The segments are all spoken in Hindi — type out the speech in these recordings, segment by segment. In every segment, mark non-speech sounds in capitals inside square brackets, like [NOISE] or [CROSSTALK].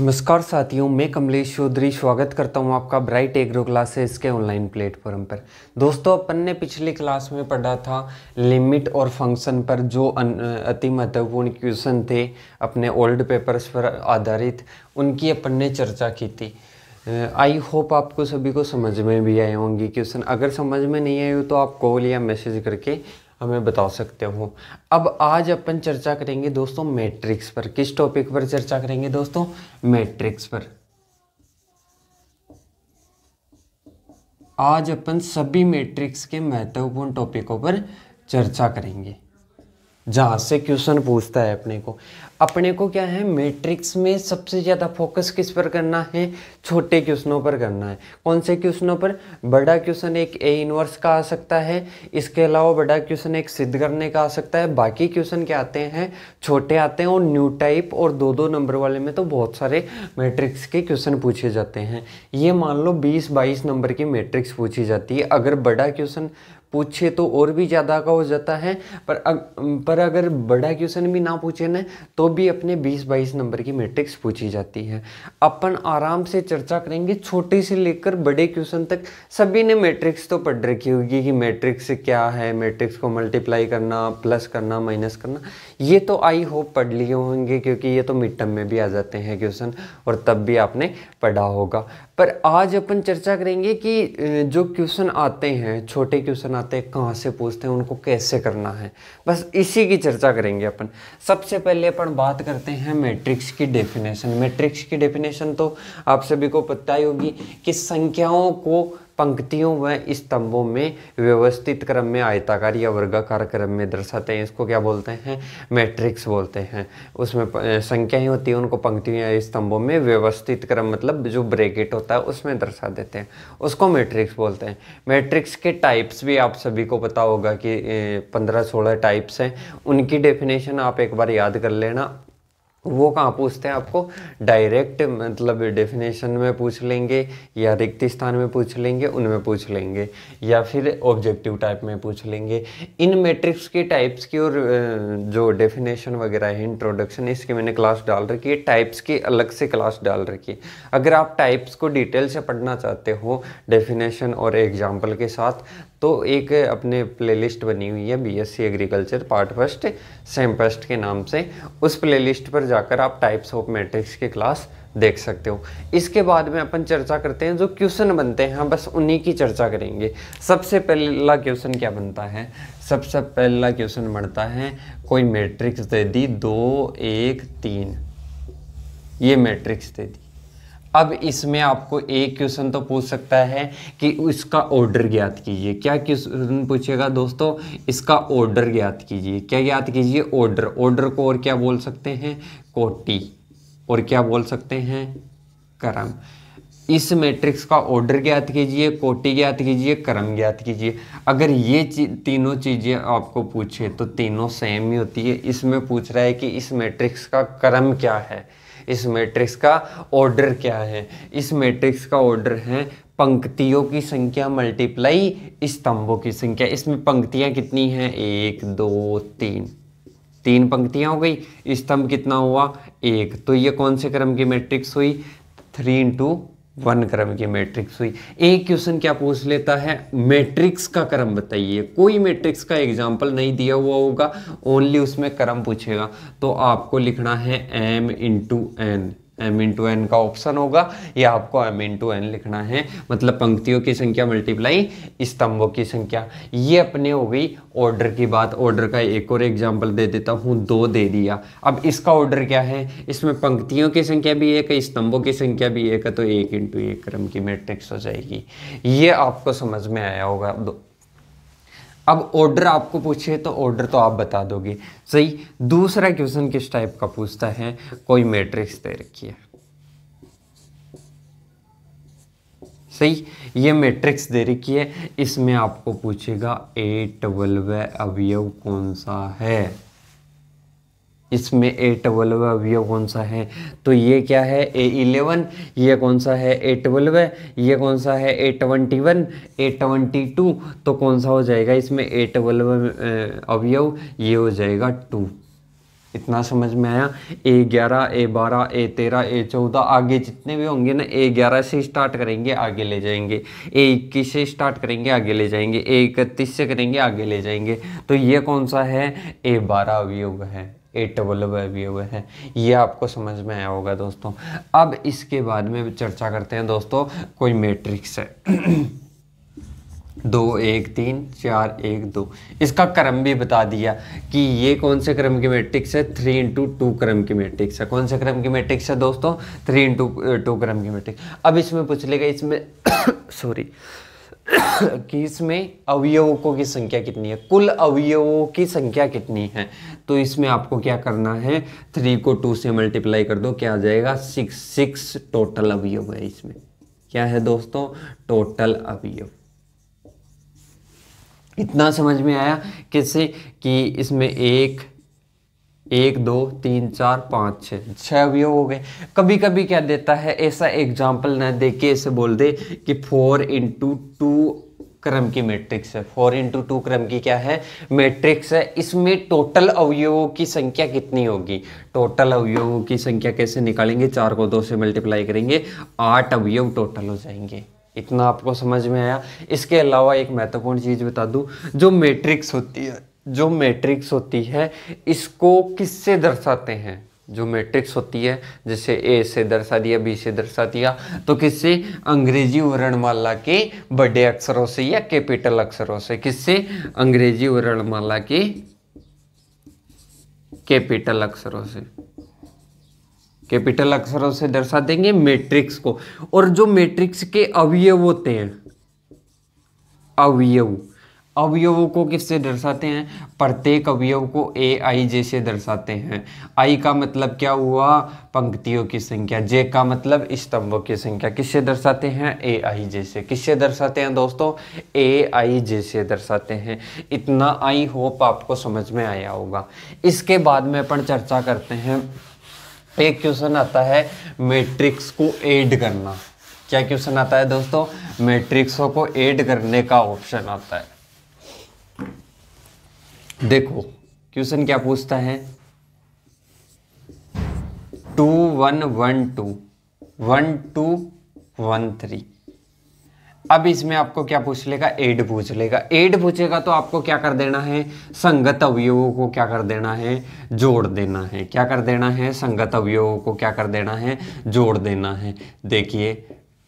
नमस्कार साथियों मैं कमलेश चौधरी स्वागत करता हूं आपका ब्राइट एग्रो क्लासेस के ऑनलाइन प्लेटफॉर्म पर दोस्तों अपन ने पिछली क्लास में पढ़ा था लिमिट और फंक्शन पर जो अति महत्वपूर्ण क्वेश्चन थे अपने ओल्ड पेपर्स पर आधारित उनकी अपन ने चर्चा की थी आई होप आपको सभी को समझ में भी आए होंगे क्वेश्चन अगर समझ में नहीं आए हो तो आप कॉल या मैसेज करके हमें बता सकते हो अब आज अपन चर्चा करेंगे दोस्तों मैट्रिक्स पर किस टॉपिक पर चर्चा करेंगे दोस्तों मैट्रिक्स पर आज अपन सभी मैट्रिक्स के महत्वपूर्ण टॉपिकों पर चर्चा करेंगे जहाँ से क्वेश्चन पूछता है अपने को अपने को क्या है मैट्रिक्स में सबसे ज़्यादा फोकस किस पर करना है छोटे क्वेश्चनों पर करना है कौन से क्वेश्चनों पर बड़ा क्वेश्चन एक ए इनवर्स का आ सकता है इसके अलावा बड़ा क्वेश्चन एक सिद्ध करने का आ सकता है बाकी क्वेश्चन क्या आते हैं छोटे आते हैं और न्यू टाइप और दो दो नंबर वाले में तो बहुत सारे मैट्रिक्स के क्वेश्चन पूछे जाते हैं ये मान लो बीस बाईस नंबर की मैट्रिक्स पूछी जाती है अगर बड़ा क्वेश्चन पूछे तो और भी ज़्यादा का हो जाता है पर अग, पर अगर बड़ा क्वेश्चन भी ना पूछे ना तो भी अपने 20-22 नंबर की मैट्रिक्स पूछी जाती है अपन आराम से चर्चा करेंगे छोटे से लेकर बड़े क्वेश्चन तक सभी ने मैट्रिक्स तो पढ़ रखी होगी कि मैट्रिक्स क्या है मैट्रिक्स को मल्टीप्लाई करना प्लस करना माइनस करना ये तो आई होप पढ़ लिए होंगे क्योंकि ये तो मिड टर्म में भी आ जाते हैं क्वेश्चन और तब भी आपने पढ़ा होगा पर आज अपन चर्चा करेंगे कि जो क्वेश्चन आते हैं छोटे क्वेश्चन बनाते हैं कहाँ से पूछते हैं उनको कैसे करना है बस इसी की चर्चा करेंगे अपन सबसे पहले अपन बात करते हैं मैट्रिक्स की डेफिनेशन मैट्रिक्स की डेफिनेशन तो आप सभी को पता ही होगी कि संख्याओं को पंक्तियों व स्तंभों में व्यवस्थित क्रम में आयताकार या वर्गाकार क्रम में दर्शाते हैं इसको क्या बोलते हैं मैट्रिक्स बोलते हैं उसमें संख्याएं होती हैं उनको पंक्तियों या स्तंभों में व्यवस्थित क्रम मतलब जो ब्रेकेट होता है उसमें दर्शा देते हैं उसको मैट्रिक्स बोलते हैं मैट्रिक्स के टाइप्स भी आप सभी को पता होगा कि पंद्रह सोलह टाइप्स हैं उनकी डेफिनेशन आप एक बार याद कर लेना वो कहाँ पूछते हैं आपको डायरेक्ट मतलब डेफिनेशन में पूछ लेंगे या रिक्त स्थान में पूछ लेंगे उनमें पूछ लेंगे या फिर ऑब्जेक्टिव टाइप में पूछ लेंगे इन मैट्रिक्स के टाइप्स की और जो डेफिनेशन वगैरह है इंट्रोडक्शन इसकी मैंने क्लास डाल रखी है टाइप्स की अलग से क्लास डाल रखी है अगर आप टाइप्स को डिटेल से पढ़ना चाहते हो डेफिनेशन और एग्जाम्पल के साथ तो एक अपने प्लेलिस्ट बनी हुई है BSc agriculture part first sem first के नाम से उस प्लेलिस्ट पर जाकर आप टाइप्स ऑफ मैट्रिक्स की क्लास देख सकते हो इसके बाद में अपन चर्चा करते हैं जो क्वेश्चन बनते हैं बस उन्हीं की चर्चा करेंगे सबसे पहला क्वेश्चन क्या बनता है सबसे पहला क्वेश्चन बनता है कोई मैट्रिक्स दे दी दो एक तीन ये मैट्रिक्स दे दी अब इसमें आपको एक क्वेश्चन तो पूछ सकता है कि इसका ऑर्डर ज्ञात कीजिए क्या क्वेश्चन पूछेगा दोस्तों इसका ऑर्डर ज्ञात कीजिए क्या ज्ञात कीजिए ऑर्डर ऑर्डर को और क्या बोल सकते हैं कोटी और क्या बोल सकते हैं क्रम इस मैट्रिक्स का ऑर्डर ज्ञात कीजिए कोटि ज्ञात कीजिए क्रम ज्ञात कीजिए अगर ये ची तीनों चीज़ें आपको पूछे तो तीनों सेम ही होती है इसमें पूछ रहा है कि इस मैट्रिक्स का क्रम क्या है इस मैट्रिक्स का ऑर्डर क्या है इस मैट्रिक्स का ऑर्डर है पंक्तियों की संख्या मल्टीप्लाई स्तंभों की संख्या इसमें पंक्तियां कितनी हैं एक दो तीन तीन पंक्तियां हो गई स्तंभ कितना हुआ एक तो ये कौन से क्रम की मैट्रिक्स हुई थ्री इंटू वन क्रम की मैट्रिक्स हुई एक क्वेश्चन क्या पूछ लेता है मैट्रिक्स का क्रम बताइए कोई मैट्रिक्स का एग्जाम्पल नहीं दिया हुआ होगा ओनली उसमें क्रम पूछेगा तो आपको लिखना है M into N M into N का ऑप्शन होगा या आपको एम इन टू एन लिखना है मतलब पंक्तियों की संख्या मल्टीप्लाई स्तंभों की संख्या ये अपने हो गई ऑर्डर की बात ऑर्डर का एक और एग्जाम्पल दे देता हूँ दो दे दिया अब इसका ऑर्डर क्या है इसमें पंक्तियों की संख्या भी एक है स्तंभों की संख्या भी एक है तो एक इंटू एक क्रम की मैट्रिक्स हो जाएगी ये आपको समझ में आया होगा अब ऑर्डर आपको पूछे तो ऑर्डर तो आप बता दोगे सही दूसरा क्वेश्चन किस टाइप का पूछता है कोई मैट्रिक्स दे रखी है सही ये मैट्रिक्स दे रखी है इसमें आपको पूछेगा ए ट्वेल्व अवयव कौन सा है इसमें ए ट्वेल्व अब ये कौन सा है तो ये क्या है ए इलेवन ये कौन सा है ए ट्वेल्व ये कौन सा है A twenty one A twenty two तो कौन सा हो जाएगा इसमें ए ट्वेल्व अवयव ये हो जाएगा टू इतना समझ में आया ए ग्यारह ए बारह ए तेरह ए चौदह आगे जितने भी होंगे ना ए ग्यारह से स्टार्ट करेंगे आगे ले जाएंगे ए इक्कीस से स्टार्ट करेंगे आगे ले जाएंगे ए इकतीस से करेंगे आगे ले जाएंगे तो ये कौन सा है ए बारह अवयव है एट डबल दिए हुए हैं ये आपको समझ में आया होगा दोस्तों अब इसके बाद में चर्चा करते हैं दोस्तों कोई मैट्रिक्स है दो एक तीन चार एक दो इसका क्रम भी बता दिया कि ये कौन से क्रम की मैट्रिक्स है थ्री इंटू टू क्रम की मैट्रिक्स है कौन से क्रम की मैट्रिक्स है दोस्तों थ्री इंटू टू क्रम की मैट्रिक्स अब इसमें पूछ लेगा इसमें सॉरी [COUGHS] कि इसमें अवयवों की संख्या कितनी है कुल अवयवों की संख्या कितनी है तो इसमें आपको क्या करना है थ्री को टू से मल्टीप्लाई कर दो क्या आ जाएगा सिक्स सिक्स टोटल अवयव है इसमें क्या है दोस्तों टोटल अवयव इतना समझ में आया कैसे कि इसमें एक एक दो तीन चार पाँच छः छः अवयव हो गए कभी कभी क्या देता है ऐसा एग्जाम्पल ना दे के ऐसे बोल दे कि फोर इंटू टू क्रम की मैट्रिक्स है फोर इंटू टू क्रम की क्या है मैट्रिक्स है इसमें टोटल अवयवों की संख्या कितनी होगी टोटल अवयवों की संख्या कैसे निकालेंगे चार को दो से मल्टीप्लाई करेंगे आठ अवयव टोटल हो जाएंगे इतना आपको समझ में आया इसके अलावा एक महत्वपूर्ण चीज़ बता दूँ जो मैट्रिक्स होती है जो मैट्रिक्स होती है इसको किससे दर्शाते हैं जो मैट्रिक्स होती है जैसे ए से दर्शा दिया बी से दर्शा दिया तो किससे अंग्रेजी वर्णमाला के बड़े अक्षरों से या कैपिटल अक्षरों से किससे अंग्रेजी वर्णमाला के कैपिटल अक्षरों से कैपिटल अक्षरों से दर्शा देंगे मैट्रिक्स को और जो मैट्रिक्स के अवयव होते हैं अवयव अवयवों को किससे दर्शाते हैं प्रत्येक अवयव को ए आई जे से दर्शाते हैं आई का मतलब क्या हुआ पंक्तियों की संख्या जे का मतलब स्तंभों की संख्या किससे दर्शाते हैं ए आई जे से किससे दर्शाते हैं दोस्तों ए आई जे से दर्शाते हैं इतना आई होप आपको समझ में आया होगा इसके बाद में अपन चर्चा करते हैं एक क्वेश्चन आता है मैट्रिक्स को एड करना क्या क्वेश्चन आता है दोस्तों मैट्रिक्सों को एड करने का ऑप्शन आता है देखो क्वेश्चन क्या पूछता है two one one two one two one three अब इसमें आपको क्या पूछ लेगा एड पूछ लेगा एड पूछेगा तो आपको क्या कर देना है संगत अवयवों को क्या कर देना है जोड़ देना है क्या कर देना है संगत अवयवों को क्या कर देना है जोड़ देना है देखिए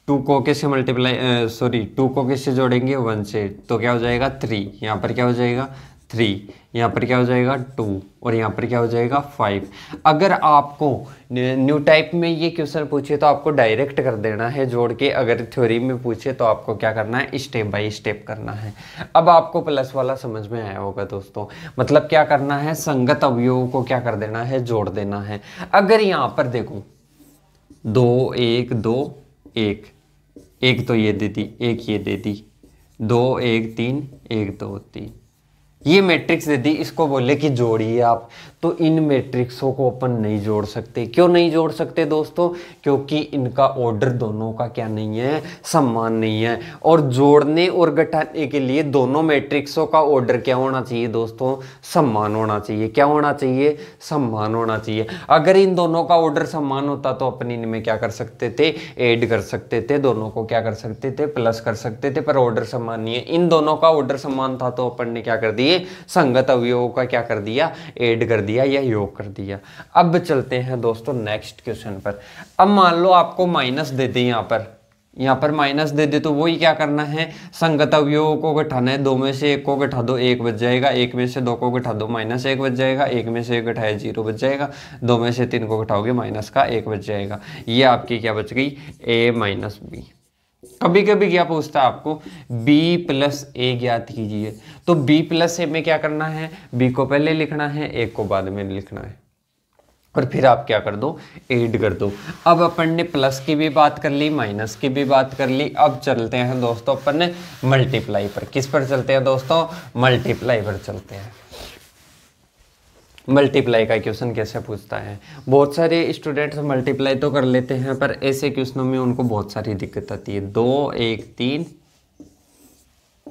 टू को किससे मल्टीप्लाई सॉरी टू को किससे जोड़ेंगे वन से तो क्या हो जाएगा थ्री यहाँ पर क्या हो जाएगा थ्री यहाँ पर क्या हो जाएगा टू और यहाँ पर क्या हो जाएगा फाइव अगर आपको न्यू टाइप में ये क्वेश्चन पूछे तो आपको डायरेक्ट कर देना है जोड़ के अगर थ्योरी में पूछे तो आपको क्या करना है स्टेप बाय स्टेप करना है अब आपको प्लस वाला समझ में आया होगा दोस्तों मतलब क्या करना है संगत अवयवों को क्या कर देना है जोड़ देना है अगर यहाँ पर देखो दो एक दो एक एक तो ये दे दी एक ये दे दी दो एक तीन एक दो तीन ये मैट्रिक्स दी इसको बोले कि जोड़िए आप तो इन मैट्रिक्सों को अपन नहीं जोड़ सकते क्यों नहीं जोड़ सकते दोस्तों क्योंकि इनका ऑर्डर दोनों का क्या नहीं है सम्मान नहीं है और जोड़ने और घटाने के लिए दोनों मैट्रिक्सों का ऑर्डर क्या होना चाहिए दोस्तों सम्मान होना चाहिए क्या होना चाहिए सम्मान होना चाहिए अगर इन दोनों का ऑर्डर सम्मान होता तो अपन इनमें क्या कर सकते थे एड कर सकते थे दोनों को क्या कर सकते थे प्लस कर सकते थे पर ऑर्डर सम्मान नहीं है इन दोनों का ऑर्डर सम्मान था तो अपन ने क्या कर दिए संगत अवयवों का क्या कर दिया एड कर दिया दिया या योग कर दिया अब चलते हैं दोस्तों नेक्स्ट क्वेश्चन पर अब मान लो आपको माइनस दे दे यहाँ पर यहाँ पर माइनस दे दे तो वही क्या करना है संगत अवयोग को घटाना है दो में से एक को घटा दो एक बच जाएगा एक में से दो को घटा दो माइनस एक बच जाएगा एक में से एक घटाया जीरो बच जाएगा दो में से तीन को घटाओगे माइनस का एक बच जाएगा ये आपकी क्या बच गई ए माइनस बी कभी कभी क्या पूछता है आपको b प्लस ए ज्ञात कीजिए तो b प्लस ए में क्या करना है b को पहले लिखना है a को बाद में लिखना है और फिर आप क्या कर दो एड कर दो अब अपन ने प्लस की भी बात कर ली माइनस की भी बात कर ली अब चलते हैं दोस्तों अपन ने मल्टीप्लाई पर किस पर चलते हैं दोस्तों मल्टीप्लाई पर चलते हैं मल्टीप्लाई का क्वेश्चन कैसे पूछता है बहुत सारे स्टूडेंट्स मल्टीप्लाई तो कर लेते हैं पर ऐसे क्वेश्चनों में उनको बहुत सारी दिक्कत आती है दो एक तीन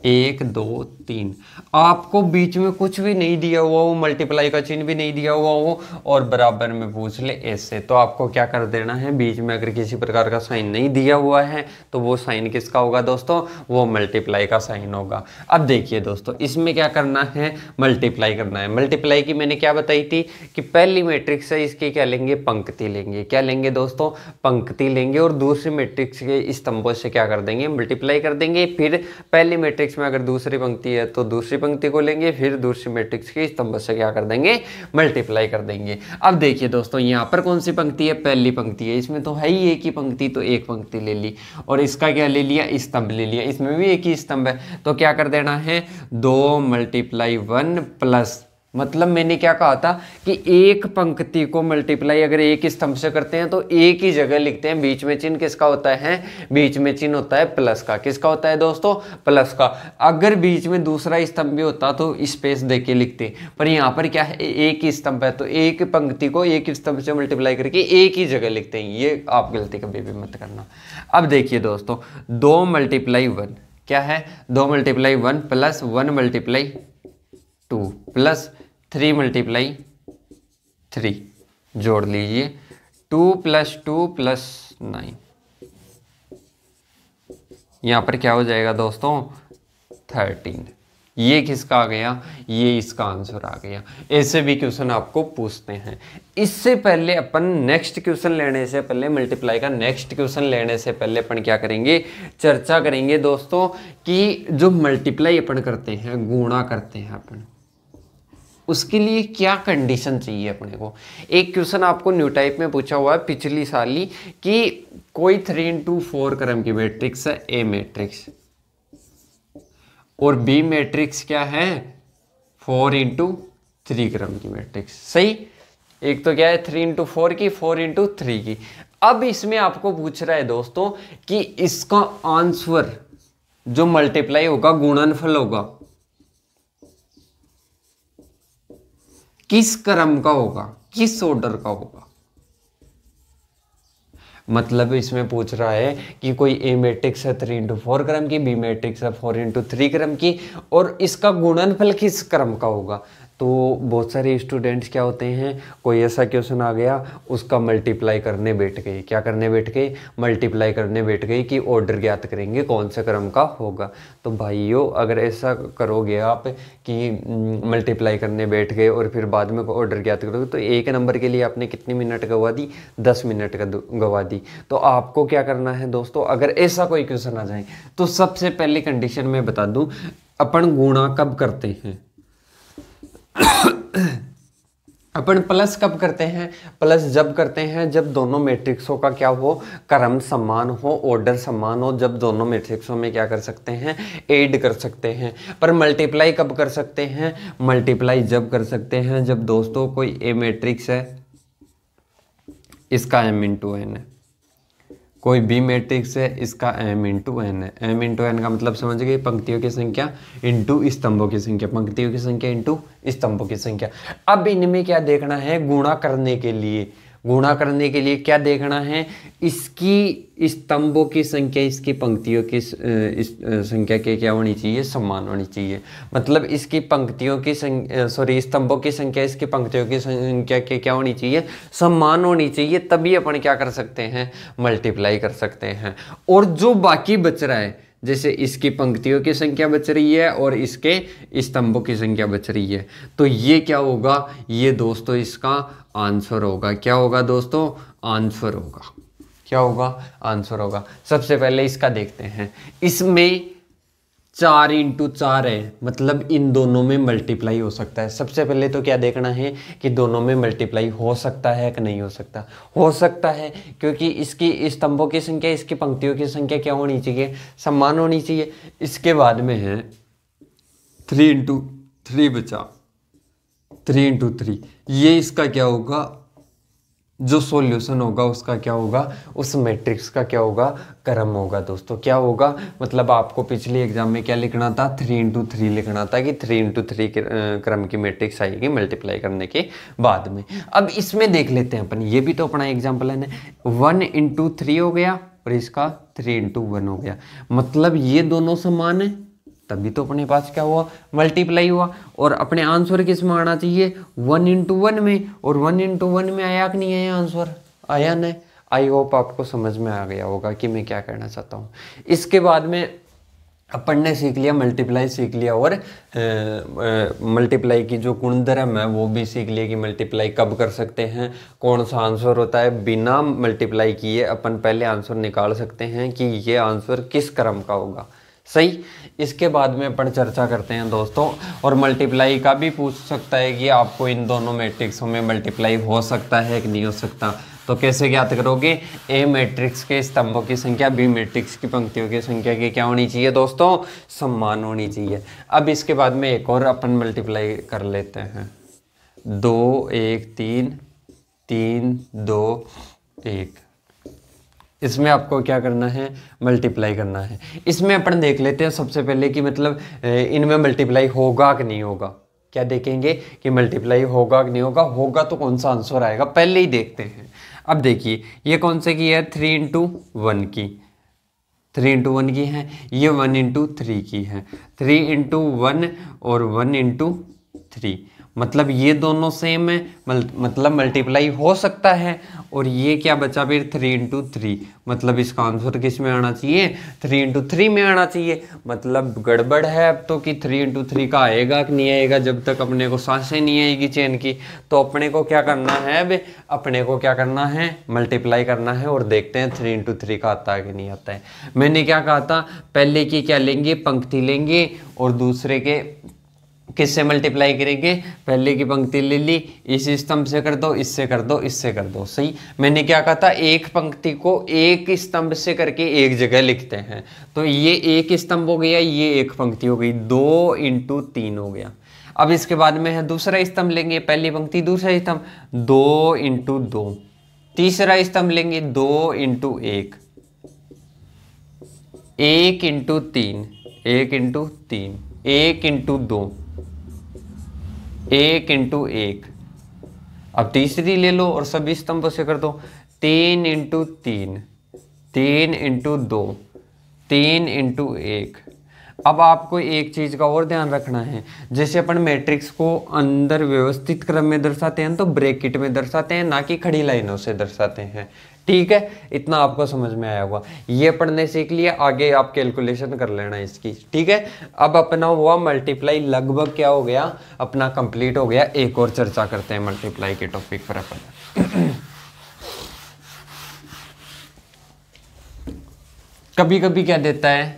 एक दो तीन आपको बीच में कुछ भी नहीं दिया हुआ हो मल्टीप्लाई का चिन्ह भी नहीं दिया हुआ हो और बराबर में पूछ ले ऐसे तो आपको क्या कर देना है बीच में अगर किसी प्रकार का साइन नहीं दिया हुआ है तो वो साइन किसका होगा दोस्तों वो मल्टीप्लाई का साइन होगा अब देखिए दोस्तों इसमें क्या करना है मल्टीप्लाई करना है मल्टीप्लाई की मैंने क्या बताई थी कि पहली मेट्रिक से इसके क्या लेंगे पंक्ति लेंगे क्या लेंगे दोस्तों पंक्ति लेंगे और दूसरी मेट्रिक्स के स्तंभों से क्या कर देंगे मल्टीप्लाई कर देंगे फिर पहली मेट्रिक मैट्रिक्स में अगर दूसरी पंक्ति है तो दूसरी पंक्ति को लेंगे फिर दूसरी मैट्रिक्स के स्तंभ से क्या कर देंगे मल्टीप्लाई कर देंगे अब देखिए दोस्तों यहाँ पर कौन सी पंक्ति है पहली पंक्ति है इसमें तो है ही एक ही पंक्ति तो एक पंक्ति ले ली और इसका क्या ले लिया स्तंभ ले लिया इसमें भी एक ही स्तंभ है तो क्या कर देना है दो मल्टीप्लाई वन प्लस मतलब मैंने क्या कहा था कि एक पंक्ति को मल्टीप्लाई अगर एक स्तंभ से करते हैं तो एक ही जगह लिखते हैं बीच में चिन्ह किसका होता है बीच में चिन्ह होता है प्लस का किसका होता है दोस्तों प्लस का अगर बीच में दूसरा स्तंभ भी होता तो स्पेस दे के लिखते पर यहाँ पर क्या है एक ही स्तंभ है तो एक पंक्ति को एक स्तंभ से मल्टीप्लाई करके एक ही जगह लिखते हैं ये आप गलती कभी भी मत करना अब देखिए दोस्तों दो मल्टीप्लाई वन क्या है दो multiply one plus one multiply two plus three multiply three जोड़ लीजिए two plus two plus nine यहाँ पर क्या हो जाएगा दोस्तों थर्टीन ये किसका आ गया ये इसका आंसर आ गया ऐसे भी क्वेश्चन आपको पूछते हैं इससे पहले अपन नेक्स्ट क्वेश्चन लेने से पहले मल्टीप्लाई का नेक्स्ट क्वेश्चन लेने से पहले अपन क्या करेंगे चर्चा करेंगे दोस्तों कि जो मल्टीप्लाई अपन करते हैं गुणा करते हैं अपन उसके लिए क्या कंडीशन चाहिए अपने को एक क्वेश्चन आपको न्यू टाइप में पूछा हुआ है पिछली ही कि कोई थ्री इंटू फोर क्रम की मैट्रिक्स है ए मैट्रिक्स और बी मैट्रिक्स क्या है फोर इंटू थ्री क्रम की मैट्रिक्स सही एक तो क्या है थ्री इंटू फोर की फोर इंटू थ्री की अब इसमें आपको पूछ रहा है दोस्तों कि इसका आंसर जो मल्टीप्लाई होगा गुणनफल होगा किस क्रम का होगा किस ऑर्डर का होगा मतलब इसमें पूछ रहा है कि कोई ए मैट्रिक्स है थ्री इंटू फोर क्रम की बी मैट्रिक्स है फोर इंटू थ्री क्रम की और इसका गुणनफल किस क्रम का होगा तो बहुत सारे स्टूडेंट्स क्या होते हैं कोई ऐसा क्वेश्चन आ गया उसका मल्टीप्लाई करने बैठ गए क्या करने बैठ गए मल्टीप्लाई करने बैठ गए कि ऑर्डर ज्ञात करेंगे कौन से क्रम का होगा तो भाइयों अगर ऐसा करोगे आप कि मल्टीप्लाई करने बैठ गए और फिर बाद में ऑर्डर ज्ञात करोगे तो एक नंबर के लिए आपने कितनी मिनट गवा दी दस मिनट का गवा दी तो आपको क्या करना है दोस्तों अगर ऐसा कोई क्वेश्चन आ जाए तो सबसे पहली कंडीशन में बता दूँ अपन गुणा कब करते हैं [COUGHS] अपन प्लस कब करते हैं प्लस जब करते हैं जब दोनों मैट्रिक्सों का क्या हो क्रम समान हो ऑर्डर समान हो जब दोनों मैट्रिक्सों में क्या कर सकते हैं ऐड कर सकते हैं पर मल्टीप्लाई कब कर सकते हैं मल्टीप्लाई जब कर सकते हैं जब दोस्तों कोई ए मैट्रिक्स है इसका एम इंटू एन है कोई बी मैट्रिक्स है इसका एम इंटू एन है एम इंटू एन का मतलब समझ गए पंक्तियों की संख्या इंटू स्तंभों की संख्या पंक्तियों की संख्या इंटू स्तंभों की संख्या अब इनमें क्या देखना है गुणा करने के लिए गुणा करने के लिए क्या देखना है इसकी स्तंभों इस की संख्या इसकी पंक्तियों की इस संख्या के क्या होनी चाहिए समान होनी चाहिए मतलब इसकी पंक्तियों की सॉरी स्तंभों की संख्या इसकी पंक्तियों की संख्या के क्या होनी चाहिए समान होनी चाहिए तभी अपन क्या कर सकते हैं मल्टीप्लाई कर सकते हैं और जो बाकी बच रहा है जैसे इसकी पंक्तियों की संख्या बच रही है और इसके स्तंभों की संख्या बच रही है तो ये क्या होगा ये दोस्तों इसका आंसर होगा क्या होगा दोस्तों आंसर होगा क्या होगा आंसर होगा सबसे पहले इसका देखते हैं इसमें चार इंटू चार है मतलब इन दोनों में मल्टीप्लाई हो सकता है सबसे पहले तो क्या देखना है कि दोनों में मल्टीप्लाई हो सकता है कि नहीं हो सकता हो सकता है क्योंकि इसकी स्तंभों इस की संख्या इसकी पंक्तियों की संख्या क्या होनी चाहिए समान होनी चाहिए इसके बाद में है थ्री इंटू थ्री बचा थ्री इंटू थ्री ये इसका क्या होगा जो सॉल्यूशन होगा उसका क्या होगा उस मैट्रिक्स का क्या होगा क्रम होगा दोस्तों क्या होगा मतलब आपको पिछले एग्जाम में क्या लिखना था थ्री इंटू थ्री लिखना था कि थ्री इंटू थ्री क्रम की मैट्रिक्स आएगी मल्टीप्लाई करने के बाद में अब इसमें देख लेते हैं अपन ये भी तो अपना एग्जाम्पल है वन इंटू थ्री हो गया और इसका थ्री इंटू वन हो गया मतलब ये दोनों समान है तभी तो अपने पास क्या हुआ मल्टीप्लाई हुआ और अपने आंसर किस में आना चाहिए वन इंटू वन में और वन इंटू वन में आया कि नहीं आया आंसर आया नहीं आई होप आपको समझ में आ गया होगा कि मैं क्या करना चाहता हूँ इसके बाद में अपन ने सीख लिया मल्टीप्लाई सीख लिया और मल्टीप्लाई की जो गुणधर्म है वो भी सीख लिया कि मल्टीप्लाई कब कर सकते हैं कौन सा आंसर होता है बिना मल्टीप्लाई किए अपन पहले आंसर निकाल सकते हैं कि ये आंसर किस क्रम का होगा सही इसके बाद में अपन चर्चा करते हैं दोस्तों और मल्टीप्लाई का भी पूछ सकता है कि आपको इन दोनों मैट्रिक्सों में मल्टीप्लाई हो सकता है कि नहीं हो सकता तो कैसे ज्ञात करोगे ए मैट्रिक्स के स्तंभों की संख्या बी मैट्रिक्स की पंक्तियों की संख्या की क्या होनी चाहिए दोस्तों सम्मान होनी चाहिए अब इसके बाद में एक और अपन मल्टीप्लाई कर लेते हैं दो एक तीन तीन दो एक इसमें आपको क्या करना है मल्टीप्लाई करना है इसमें अपन देख लेते हैं सबसे पहले कि मतलब इनमें मल्टीप्लाई होगा कि नहीं होगा क्या देखेंगे कि मल्टीप्लाई होगा कि नहीं होगा होगा तो कौन सा आंसर आएगा पहले ही देखते हैं अब देखिए ये कौन से की है थ्री इंटू वन की थ्री इंटू वन की है ये वन इंटू थ्री की है थ्री इंटू वन और वन इंटू थ्री मतलब ये दोनों सेम है मल मतलब मल्टीप्लाई हो सकता है और ये क्या बचा फिर थ्री इंटू थ्री मतलब इसका आंसर किस में आना चाहिए थ्री इंटू थ्री में आना चाहिए मतलब गड़बड़ है अब तो कि थ्री इंटू थ्री का आएगा कि नहीं आएगा जब तक अपने को सांसें नहीं आएगी चेन की तो अपने को क्या करना है अब अपने को क्या करना है मल्टीप्लाई करना है और देखते हैं थ्री इंटू थ्री का आता है कि नहीं आता है मैंने क्या कहा था पहले की क्या लेंगे पंक्ति लेंगे और दूसरे के किससे मल्टीप्लाई करेंगे पहले की पंक्ति ले ली इस स्तंभ से कर दो इससे कर दो इससे कर दो सही मैंने क्या कहा था एक पंक्ति को एक स्तंभ से करके एक जगह लिखते हैं तो ये एक स्तंभ हो गया ये एक पंक्ति हो गई दो इंटू तीन हो गया अब इसके बाद में है दूसरा स्तंभ लेंगे पहली पंक्ति दूसरा स्तंभ दो इंटू दो तीसरा स्तंभ लेंगे दो इंटू एक एक इंटू तीन एक इंटू तीन एक इंटू दो एक इंटू एक अब तीसरी ले लो और सभी स्तंभ से कर दो तीन इंटू तीन तीन इंटू दो तीन इंटू एक अब आपको एक चीज़ का और ध्यान रखना है जैसे अपन मैट्रिक्स को अंदर व्यवस्थित क्रम में दर्शाते हैं तो ब्रैकेट में दर्शाते हैं ना कि खड़ी लाइनों से दर्शाते हैं ठीक है इतना आपको समझ में आया होगा ये पढ़ने सीख लिया आगे आप कैलकुलेशन कर लेना इसकी ठीक है अब अपना हुआ मल्टीप्लाई लगभग क्या हो गया अपना कंप्लीट हो गया एक और चर्चा करते हैं मल्टीप्लाई के टॉपिक पर अपन कभी कभी क्या देता है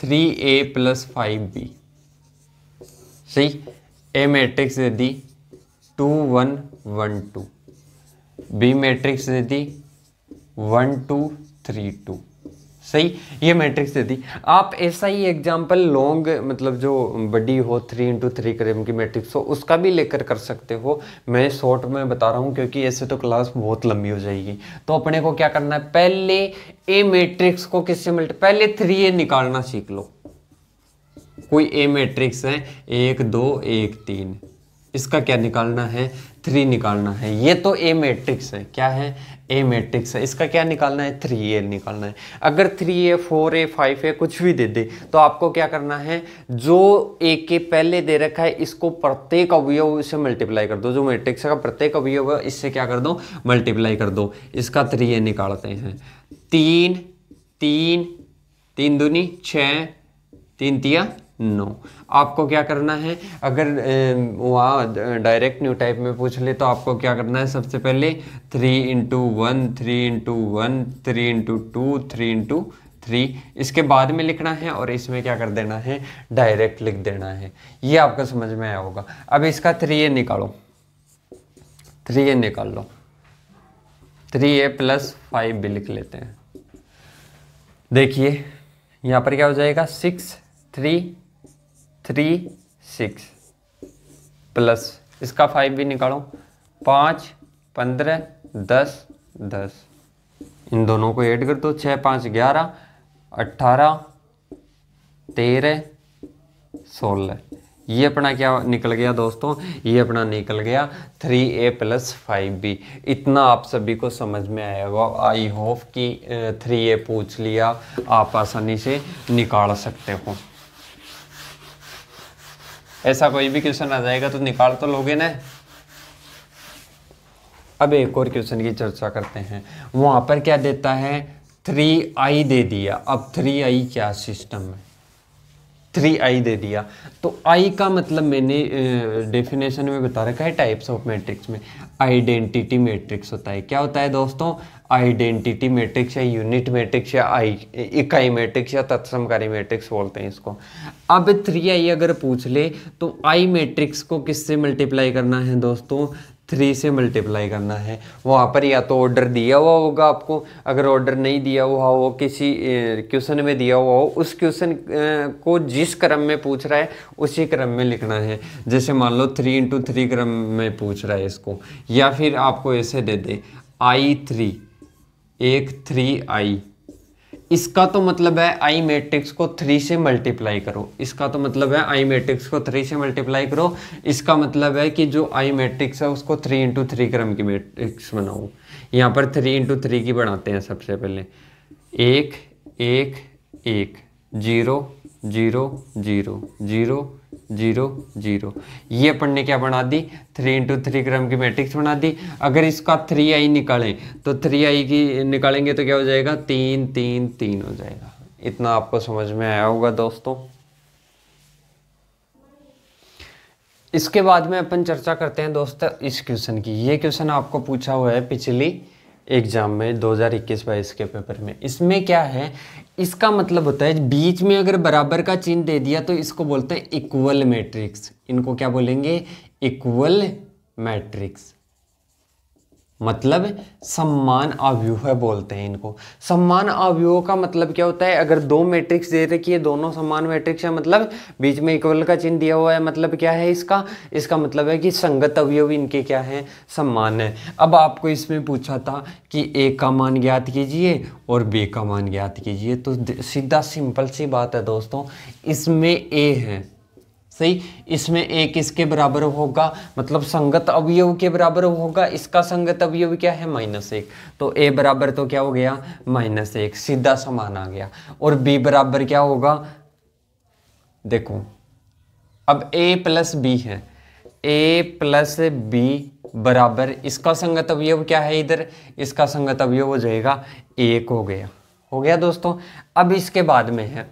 three A plus five B सही ए मैट्रिक्स दे दी two one one two B matrix दे दी वन टू थ्री टू सही ये मैट्रिक्स दे दी आप ऐसा ही एग्जाम्पल लॉन्ग मतलब जो बड़ी हो थ्री इंटू थ्री क्रेम की मैट्रिक्स हो उसका भी लेकर कर सकते हो मैं शॉर्ट में बता रहा हूँ क्योंकि ऐसे तो क्लास बहुत लंबी हो जाएगी तो अपने को क्या करना है पहले ए मैट्रिक्स को किससे मिलते पहले थ्री ए निकालना सीख लो कोई ए मैट्रिक्स है एक दो एक तीन इसका क्या निकालना है थ्री निकालना है ये तो ए मैट्रिक्स है क्या है ए मैट्रिक्स है इसका क्या निकालना है थ्री ए निकालना है अगर three A four A five A कुछ भी दे दे तो आपको क्या करना है जो ए के पहले दे रखा है इसको प्रत्येक अवयव से मल्टीप्लाई कर दो जो मैट्रिक्स का प्रत्येक अवयव है इससे क्या कर दो मल्टीप्लाई कर दो इसका थ्री ए निकालते हैं तीन तीन तीन दूनी छः तीन तिया नौ आपको क्या करना है अगर वहाँ डायरेक्ट न्यू टाइप में पूछ ले तो आपको क्या करना है सबसे पहले three into one three into one three into two three into three इसके बाद में लिखना है और इसमें क्या कर देना है डायरेक्ट लिख देना है ये आपको समझ में आया होगा अब इसका थ्री ए निकालो थ्री ए निकाल लो थ्री ए प्लस फाइव भी लिख लेते हैं देखिए यहाँ पर क्या हो जाएगा six three three six plus इसका फाइव भी निकालो पाँच पंद्रह दस दस इन दोनों को ऐड कर दो छः पाँच ग्यारह अट्ठारह तेरह सोलह ये अपना क्या निकल गया दोस्तों ये अपना निकल गया three A plus five B इतना आप सभी को समझ में आया होगा आई होप कि थ्री ए पूछ लिया आप आसानी से निकाल सकते हो ऐसा कोई भी क्वेश्चन आ जाएगा तो निकाल तो लोगे ना अब एक और क्वेश्चन की चर्चा करते हैं वहां पर क्या देता है थ्री आई दे दिया अब थ्री आई क्या सिस्टम है थ्री आई दे दिया तो आई का मतलब मैंने डेफिनेशन में बता रखा है टाइप्स ऑफ मैट्रिक्स में आइडेंटिटी मैट्रिक्स होता है क्या होता है दोस्तों आइडेंटिटी मैट्रिक्स या यूनिट मैट्रिक्स या आई इकाई मैट्रिक्स या तत्समकारी मैट्रिक्स बोलते हैं इसको अब थ्री आई अगर पूछ ले तो आई मैट्रिक्स को किससे मल्टीप्लाई करना है दोस्तों थ्री से मल्टीप्लाई करना है वहाँ पर या तो ऑर्डर दिया हुआ होगा आपको अगर ऑर्डर नहीं दिया हुआ हो किसी क्वेश्चन में दिया हुआ हो उस क्वेश्चन को जिस क्रम में पूछ रहा है उसी क्रम में लिखना है जैसे मान लो थ्री इंटू थ्री क्रम में पूछ रहा है इसको या फिर आपको ऐसे दे दे आई थ्री एक थ्री आई इसका तो मतलब है आई मैट्रिक्स को थ्री से मल्टीप्लाई करो इसका तो मतलब है आई मैट्रिक्स को थ्री से मल्टीप्लाई करो इसका मतलब है कि जो आई मैट्रिक्स है उसको थ्री इंटू थ्री क्रम की मैट्रिक्स बनाओ यहाँ पर थ्री इंटू थ्री की बनाते हैं सबसे पहले एक एक एक zero zero zero zero zero zero ये अपन ने क्या बना दी थ्री इंटू थ्री क्रम की मैट्रिक्स बना दी अगर इसका थ्री आई निकालें तो थ्री आई की निकालेंगे तो क्या हो जाएगा तीन तीन तीन हो जाएगा इतना आपको समझ में आया होगा दोस्तों इसके बाद में अपन चर्चा करते हैं दोस्तों इस क्वेश्चन की ये क्वेश्चन आपको पूछा हुआ है पिछली एग्जाम में 2021-22 के पेपर में इसमें क्या है इसका मतलब होता है बीच में अगर बराबर का चिन्ह दे दिया तो इसको बोलते हैं इक्वल मैट्रिक्स इनको क्या बोलेंगे इक्वल मैट्रिक्स मतलब सम्मान अव्यूह बोलते हैं इनको सम्मान अव्यूह का मतलब क्या होता है अगर दो मैट्रिक्स दे रखी है दोनों समान मैट्रिक्स है मतलब बीच में इक्वल का चिन्ह दिया हुआ है मतलब क्या है इसका इसका मतलब है कि संगत अवयव इनके क्या है सम्मान है अब आपको इसमें पूछा था कि ए का मान ज्ञात कीजिए और बे का मान ज्ञात कीजिए तो सीधा सिंपल सी बात है दोस्तों इसमें ए है सही इसमें एक इसके बराबर होगा मतलब संगत अवयव के बराबर होगा इसका संगत अवयव क्या है माइनस एक तो ए बराबर तो क्या हो गया माइनस एक सीधा समान आ गया और बी बराबर क्या होगा देखो अब ए प्लस बी है ए प्लस बी बराबर इसका संगत अवयव क्या है इधर इसका संगत अवयव हो जाएगा एक हो गया हो गया दोस्तों अब इसके बाद में है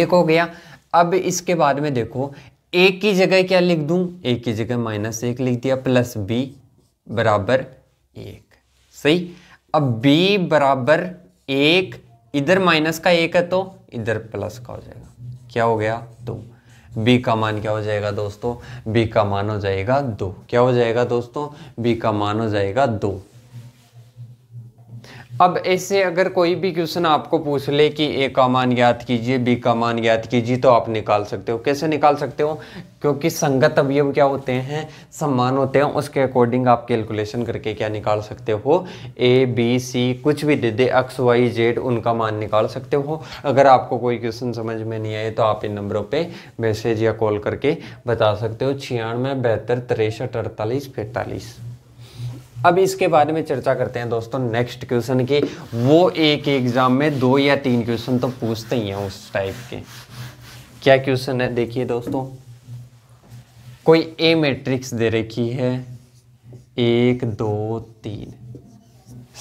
एक हो गया अब इसके बाद में देखो ए की जगह क्या लिख दूँ ए की जगह माइनस एक लिख दिया प्लस बी बराबर एक सही अब बी बराबर एक इधर माइनस का एक है तो इधर प्लस का हो जाएगा क्या हो गया दो बी का मान क्या हो जाएगा दोस्तों बी का मान हो जाएगा दो क्या हो जाएगा दोस्तों बी का मान हो जाएगा दो अब ऐसे अगर कोई भी क्वेश्चन आपको पूछ ले कि ए का मान याद कीजिए बी का मान याद कीजिए तो आप निकाल सकते हो कैसे निकाल सकते हो क्योंकि संगत अवयव क्या होते हैं सम्मान होते हैं उसके अकॉर्डिंग आप कैलकुलेशन करके क्या निकाल सकते हो ए बी सी कुछ भी दे दे एक्स वाई जेड उनका मान निकाल सकते हो अगर आपको कोई क्वेश्चन समझ में नहीं आए तो आप इन नंबरों पर मैसेज या कॉल करके बता सकते हो छियानवे बहत्तर तिरसठ अड़तालीस पैंतालीस अब इसके बारे में चर्चा करते हैं दोस्तों नेक्स्ट क्वेश्चन की वो एक एग्ज़ाम में दो या तीन क्वेश्चन तो पूछते ही हैं उस टाइप के क्या क्वेश्चन है देखिए दोस्तों कोई ए मैट्रिक्स दे रखी है एक दो तीन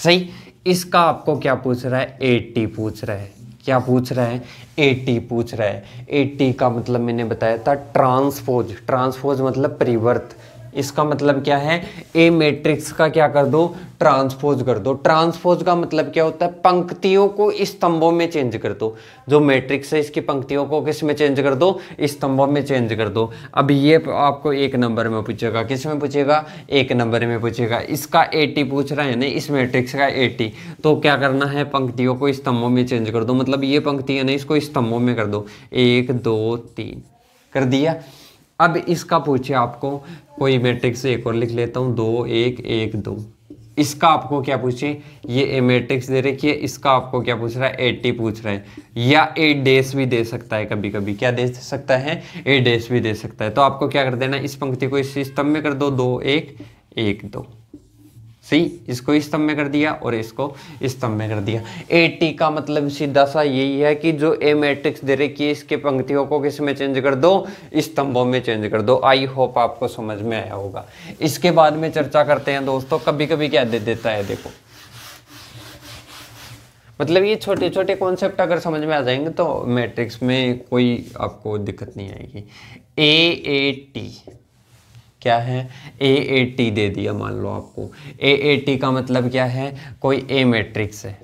सही इसका आपको क्या पूछ रहा है एटी पूछ रहा है क्या पूछ रहा है एटी पूछ रहा है एटी का मतलब मैंने बताया था ट्रांसफोज ट्रांसफोज मतलब परिवर्त इसका मतलब क्या है ए मैट्रिक्स का क्या कर दो ट्रांसपोज कर दो ट्रांसपोज का मतलब क्या होता है पंक्तियों को स्तंभों में चेंज कर दो जो मैट्रिक्स है इसकी पंक्तियों को किस में चेंज कर दो स्तंभों में चेंज कर दो अब ये आपको एक नंबर में पूछेगा किस में पूछेगा एक नंबर में पूछेगा इसका ए पूछ रहा है ना इस मेट्रिक्स का ए तो क्या करना है पंक्तियों को स्तंभों में चेंज कर दो मतलब ये पंक्ति है ना इसको स्तंभों में कर दो एक दो तीन कर दिया अब इसका पूछे आपको कोई मैट्रिक्स एक और लिख लेता हूँ दो एक एक दो इसका आपको क्या पूछे ये ए मैट्रिक्स दे रखिए इसका आपको क्या पूछ रहा है एट्टी पूछ रहा है या ए डेस भी दे सकता है कभी कभी क्या दे सकता है ए डेस भी दे सकता है तो आपको क्या कर देना इस पंक्ति को इस सिस्टम में कर दो दो एक एक दो सी इसको इस स्तंभ में कर दिया और इसको इस स्तंभ में कर दिया ए टी का मतलब सीधा सा यही है कि जो ए मैट्रिक्स दे रही है इसके पंक्तियों को किस में चेंज कर दो स्तंभों में चेंज कर दो आई होप आपको समझ में आया होगा इसके बाद में चर्चा करते हैं दोस्तों कभी कभी क्या दे देता है देखो मतलब ये छोटे छोटे कॉन्सेप्ट अगर समझ में आ जाएंगे तो मैट्रिक्स में कोई आपको दिक्कत नहीं आएगी ए ए टी क्या है ए ए टी दे दिया मान लो आपको ए ए टी का मतलब क्या है कोई ए मैट्रिक्स है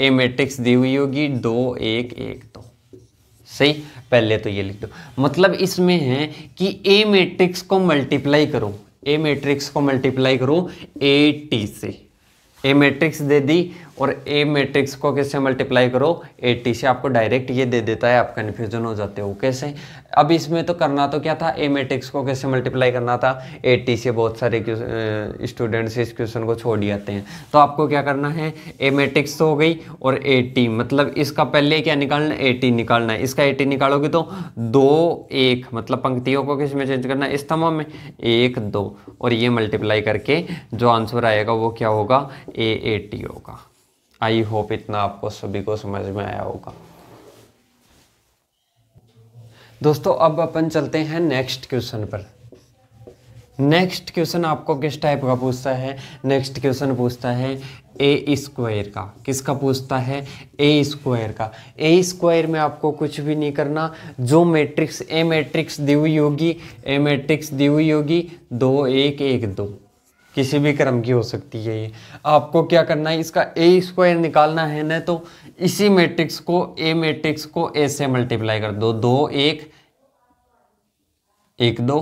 ए मैट्रिक्स दी हुई होगी दो एक एक दो सही पहले तो ये लिख दो मतलब इसमें है कि ए मैट्रिक्स को मल्टीप्लाई करो ए मैट्रिक्स को मल्टीप्लाई करो ए टी से ए मैट्रिक्स दे दी और ए मैट्रिक्स को कैसे मल्टीप्लाई करो ए टी से आपको डायरेक्ट ये दे देता है आप कन्फ्यूजन हो जाते हो कैसे अब इसमें तो करना तो क्या था ए मैट्रिक्स को कैसे मल्टीप्लाई करना था ए टी से बहुत सारे स्टूडेंट्स इस क्वेश्चन को छोड़ जाते हैं तो आपको क्या करना है ए मैट्रिक्स तो हो गई और ए टी मतलब इसका पहले क्या निकालना ए टी निकालना है इसका ए टी निकालोगे तो दो एक मतलब पंक्तियों को किस में चेंज करना है स्तंभों में एक दो और ये मल्टीप्लाई करके जो आंसर आएगा वो क्या होगा ए ए टी होगा आई होप इतना आपको सभी को समझ में आया होगा दोस्तों अब अपन चलते हैं नेक्स्ट क्वेश्चन पर नेक्स्ट क्वेश्चन आपको किस टाइप का पूछता है नेक्स्ट क्वेश्चन पूछता है ए स्क्वायर का किसका पूछता है ए स्क्वायर का ए स्क्वायर में आपको कुछ भी नहीं करना जो मैट्रिक्स ए मैट्रिक्स दी हुई होगी ए मैट्रिक्स दी हुई होगी दो एक एक दो किसी भी क्रम की हो सकती है ये आपको क्या करना है इसका ए स्क्वायर निकालना है ना तो इसी मैट्रिक्स को ए मैट्रिक्स को ए से मल्टीप्लाई कर दो दो एक एक दो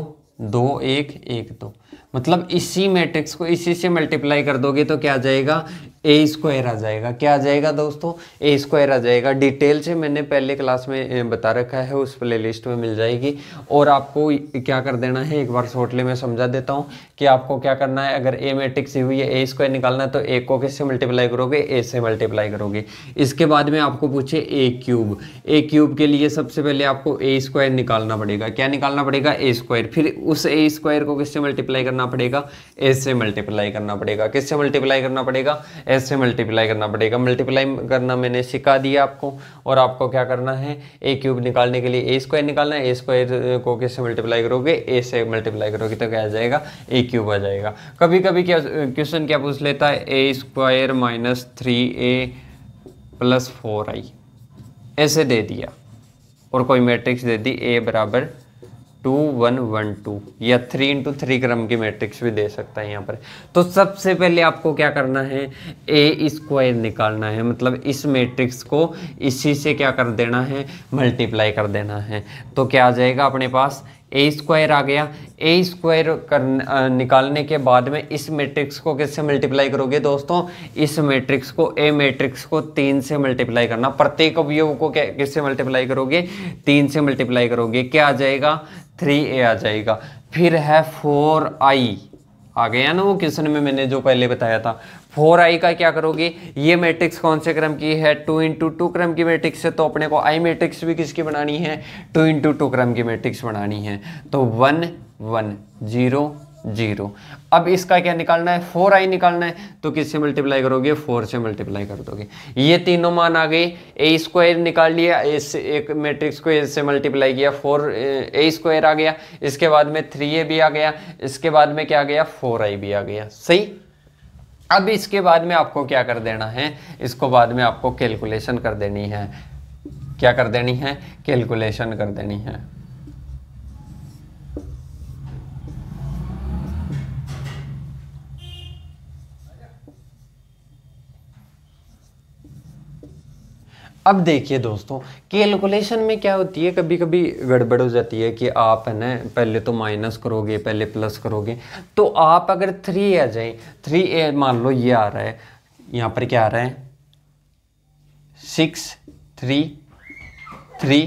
दो एक एक दो मतलब इसी मैट्रिक्स को इसी से मल्टीप्लाई कर दोगे तो क्या आ जाएगा ए स्क्वायर आ जाएगा क्या आ जाएगा दोस्तों ए स्क्वायर आ जाएगा डिटेल से मैंने पहले क्लास में बता रखा है उस प्ले लिस्ट में मिल जाएगी और आपको क्या कर देना है एक बार शॉर्टली मैं समझा देता हूँ कि आपको क्या करना है अगर ए मैट्रिक्स हुई है ए स्क्वायर निकालना है तो ए को किससे मल्टीप्लाई करोगे ए से मल्टीप्लाई करोगे इसके बाद में आपको पूछे ए क्यूब ए क्यूब के लिए सबसे पहले आपको ए स्क्वायर निकालना पड़ेगा क्या निकालना पड़ेगा ए स्क्वायर फिर उस ए स्क्वायर को किससे मल्टीप्लाई करना पड़ेगा ए से मल्टीप्लाई करना पड़ेगा किससे मल्टीप्लाई करना पड़ेगा ऐसे मल्टीप्लाई करना पड़ेगा मल्टीप्लाई करना मैंने सिखा दिया आपको और आपको क्या करना है ए क्यूब निकालने के लिए ए स्क्वायर निकालना है ए स्क्वायर को कैसे मल्टीप्लाई करोगे ए से मल्टीप्लाई करोगे तो क्या आ जाएगा ए क्यूब आ जाएगा कभी कभी क्या क्वेश्चन क्या पूछ लेता है A square minus three A plus four I ऐसे दे दिया और कोई मैट्रिक्स दे दी ए बराबर टू वन वन टू या थ्री इंटू थ्री क्रम की मैट्रिक्स भी दे सकता है यहाँ पर तो सबसे पहले आपको क्या करना है ए स्क्वायर निकालना है मतलब इस मैट्रिक्स को इसी से क्या कर देना है मल्टीप्लाई कर देना है तो क्या आ जाएगा अपने पास ए स्क्वायर आ गया ए स्क्वायर कर निकालने के बाद में इस मैट्रिक्स को किससे मल्टीप्लाई करोगे दोस्तों इस मैट्रिक्स को ए मैट्रिक्स को तीन से मल्टीप्लाई करना प्रत्येक अवयव को किससे मल्टीप्लाई करोगे तीन से मल्टीप्लाई करोगे क्या आ जाएगा थ्री ए आ जाएगा फिर है फोर आई आ गया ना वो क्वेश्चन में मैंने जो पहले बताया था फोर आई का क्या करोगे ये मैट्रिक्स कौन से क्रम की है टू इंटू टू क्रम की मैट्रिक्स है तो अपने को आई मैट्रिक्स भी किसकी बनानी है टू इंटू टू क्रम की मैट्रिक्स बनानी है तो वन वन जीरो जीरो अब इसका क्या निकालना है फोर आई निकालना है तो किससे मल्टीप्लाई करोगे फोर से मल्टीप्लाई कर दोगे ये तीनों मान आ गए ए स्क्वायर निकाल लिया इस एक मैट्रिक्स को इससे मल्टीप्लाई किया फोर ए स्क्वायर आ गया इसके बाद में थ्री ए भी आ गया इसके बाद में क्या आ गया फोर आई भी आ गया सही अब इसके बाद में आपको क्या कर देना है इसको बाद में आपको कैलकुलेशन कर देनी है क्या कर देनी है कैलकुलेशन कर देनी है अब देखिए दोस्तों कैलकुलेशन में क्या होती है कभी कभी गड़बड़ हो जाती है कि आप है ना पहले तो माइनस करोगे पहले प्लस करोगे तो आप अगर थ्री आ जाए थ्री ए मान लो ये आ रहा है यहाँ पर क्या आ रहा है सिक्स थ्री थ्री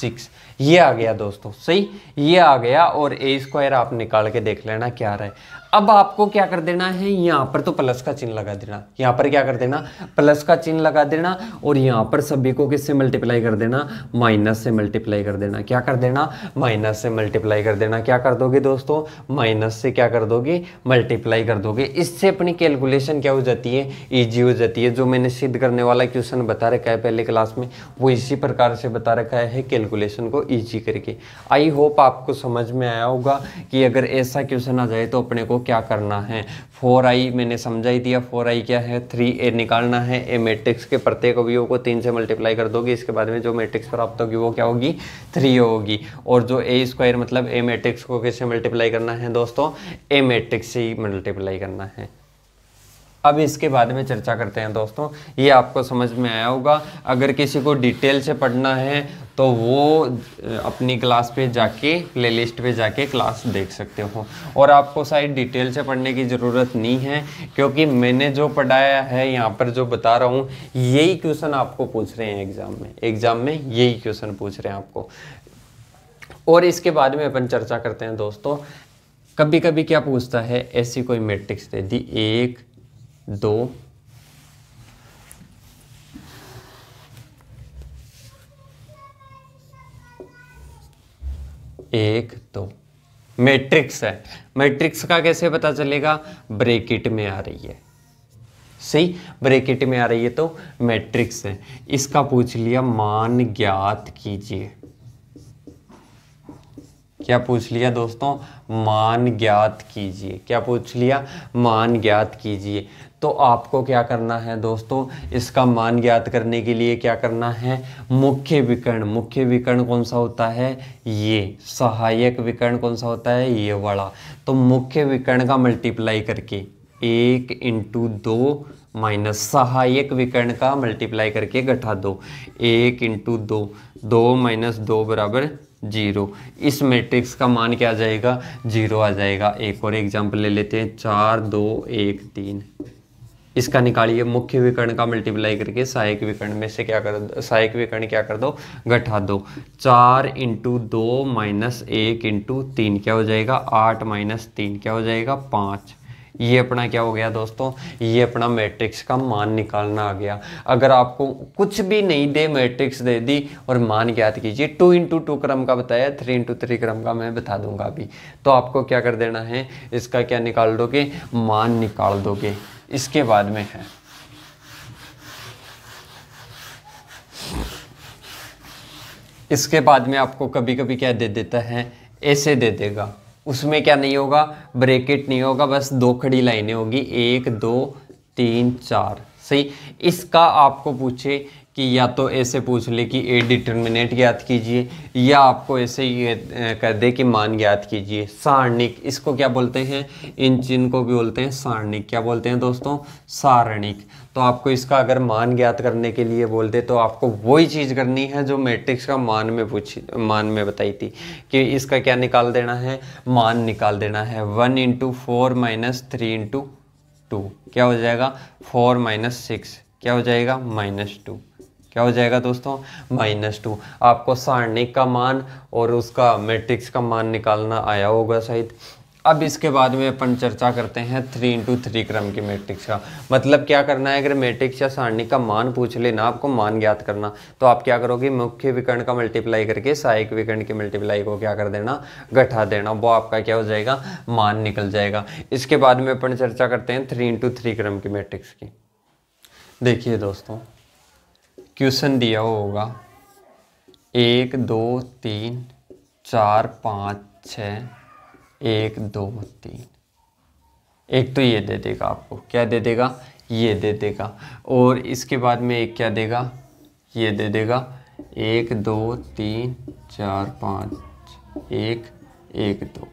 सिक्स ये आ गया दोस्तों सही ये आ गया और ए स्क्वायर आप निकाल के देख लेना क्या रहा है अब आपको क्या कर देना है यहाँ पर तो प्लस का चिन्ह लगा देना यहाँ पर क्या कर देना प्लस का चिन्ह लगा देना और यहाँ पर सभी को किससे मल्टीप्लाई कर देना माइनस से मल्टीप्लाई कर देना क्या कर देना माइनस से मल्टीप्लाई कर देना क्या कर दोगे दोस्तों माइनस से क्या कर दोगे मल्टीप्लाई कर दोगे इससे अपनी कैलकुलेशन क्या हो जाती है ईजी हो जाती है जो मैंने सिद्ध करने वाला क्वेश्चन बता रखा है पहले क्लास में वो इसी प्रकार से बता रखा है कैलकुलेशन को ईजी करके आई होप आपको समझ में आया होगा कि अगर ऐसा क्वेश्चन आ जाए तो अपने को क्या करना है फोर आई मैंने समझा ही दिया फोर आई क्या है थ्री ए निकालना है ए मैट्रिक्स के प्रत्येक अवयव को तीन से मल्टीप्लाई कर दोगे इसके बाद में जो मैट्रिक्स प्राप्त होगी वो क्या होगी थ्री होगी और जो ए स्क्वायर मतलब ए मैट्रिक्स को किससे मल्टीप्लाई करना है दोस्तों ए मैट्रिक्स से ही मल्टीप्लाई करना है अब इसके बाद में चर्चा करते हैं दोस्तों ये आपको समझ में आया होगा अगर किसी को डिटेल से पढ़ना है तो वो अपनी क्लास पे जाके प्लेलिस्ट पे जाके क्लास देख सकते हो और आपको शायद डिटेल से पढ़ने की ज़रूरत नहीं है क्योंकि मैंने जो पढ़ाया है यहाँ पर जो बता रहा हूँ यही क्वेश्चन आपको पूछ रहे हैं एग्ज़ाम में एग्ज़ाम में यही क्वेश्चन पूछ रहे हैं आपको और इसके बाद में अपन चर्चा करते हैं दोस्तों कभी कभी क्या पूछता है ऐसी कोई मेट्रिक्स दे दी एक दो एक दो मैट्रिक्स है मैट्रिक्स का कैसे पता चलेगा ब्रेकिट में आ रही है सही ब्रेकेट में आ रही है तो मैट्रिक्स है इसका पूछ लिया मान ज्ञात कीजिए क्या पूछ लिया दोस्तों मान ज्ञात कीजिए क्या पूछ लिया मान ज्ञात कीजिए तो आपको क्या करना है दोस्तों इसका मान ज्ञात करने के लिए क्या करना है मुख्य विकर्ण मुख्य विकर्ण कौन सा होता है ये सहायक विकर्ण कौन सा होता है ये वाला तो मुख्य विकर्ण का मल्टीप्लाई करके एक इंटू दो माइनस सहायक विकर्ण का मल्टीप्लाई करके गठा दो एक इंटू दो दो माइनस दो बराबर जीरो इस मैट्रिक्स का मान क्या आ जाएगा जीरो आ जाएगा एक और एग्जाम्पल ले लेते हैं चार दो एक तीन इसका निकालिए मुख्य विकर्ण का मल्टीप्लाई करके सहायक विकर्ण में से क्या कर सहायक विकर्ण क्या कर दो घटा दो चार इंटू दो माइनस एक इंटू तीन क्या हो जाएगा आठ माइनस तीन क्या हो जाएगा पाँच ये अपना क्या हो गया दोस्तों ये अपना मैट्रिक्स का मान निकालना आ गया अगर आपको कुछ भी नहीं दे मैट्रिक्स दे दी और मान ज्ञात कीजिए टू इंटू टू क्रम का बताया थ्री इंटू थ्री क्रम का मैं बता दूंगा अभी तो आपको क्या कर देना है इसका क्या निकाल दोगे मान निकाल दोगे इसके बाद में है इसके बाद में आपको कभी कभी क्या दे देता है ऐसे दे देगा उसमें क्या नहीं होगा ब्रेकेट नहीं होगा बस दो खड़ी लाइनें होगी एक दो तीन चार सही इसका आपको पूछे कि या तो ऐसे पूछ ले कि ए डिटर्मिनेट ज्ञात कीजिए या आपको ऐसे ये कह दे कि मान ज्ञात कीजिए सारणिक इसको क्या बोलते हैं इन चिन्ह को भी बोलते हैं सारणिक क्या बोलते हैं दोस्तों सारणिक तो आपको इसका अगर मान ज्ञात करने के लिए बोल दे तो आपको वही चीज़ करनी है जो मैट्रिक्स का मान में पूछ मान में बताई थी कि इसका क्या निकाल देना है मान निकाल देना है one into four minus three into two क्या हो जाएगा फोर माइनस सिक्स क्या हो जाएगा माइनस टू क्या हो जाएगा दोस्तों माइनस टू आपको सारणिक का मान और उसका मैट्रिक्स का मान निकालना आया होगा शायद अब इसके बाद में अपन चर्चा करते हैं थ्री इंटू थ्री क्रम की मैट्रिक्स का मतलब क्या करना है अगर मैट्रिक्स या सारणी का मान पूछ लेना आपको मान ज्ञात करना तो आप क्या करोगे मुख्य विकर्ण का मल्टीप्लाई करके सहायक विकर्ण की मल्टीप्लाई को क्या कर देना घटा देना वो आपका क्या हो जाएगा मान निकल जाएगा इसके बाद में अपन चर्चा करते हैं थ्री इंटू थ्री क्रम की मैट्रिक्स की देखिए दोस्तों क्वेश्चन दिया होगा एक दो तीन चार पाँच छ एक दो तीन एक तो ये दे देगा आपको क्या दे देगा ये दे देगा और इसके बाद में एक क्या देगा ये दे देगा एक दो तीन चार पाँच एक एक दो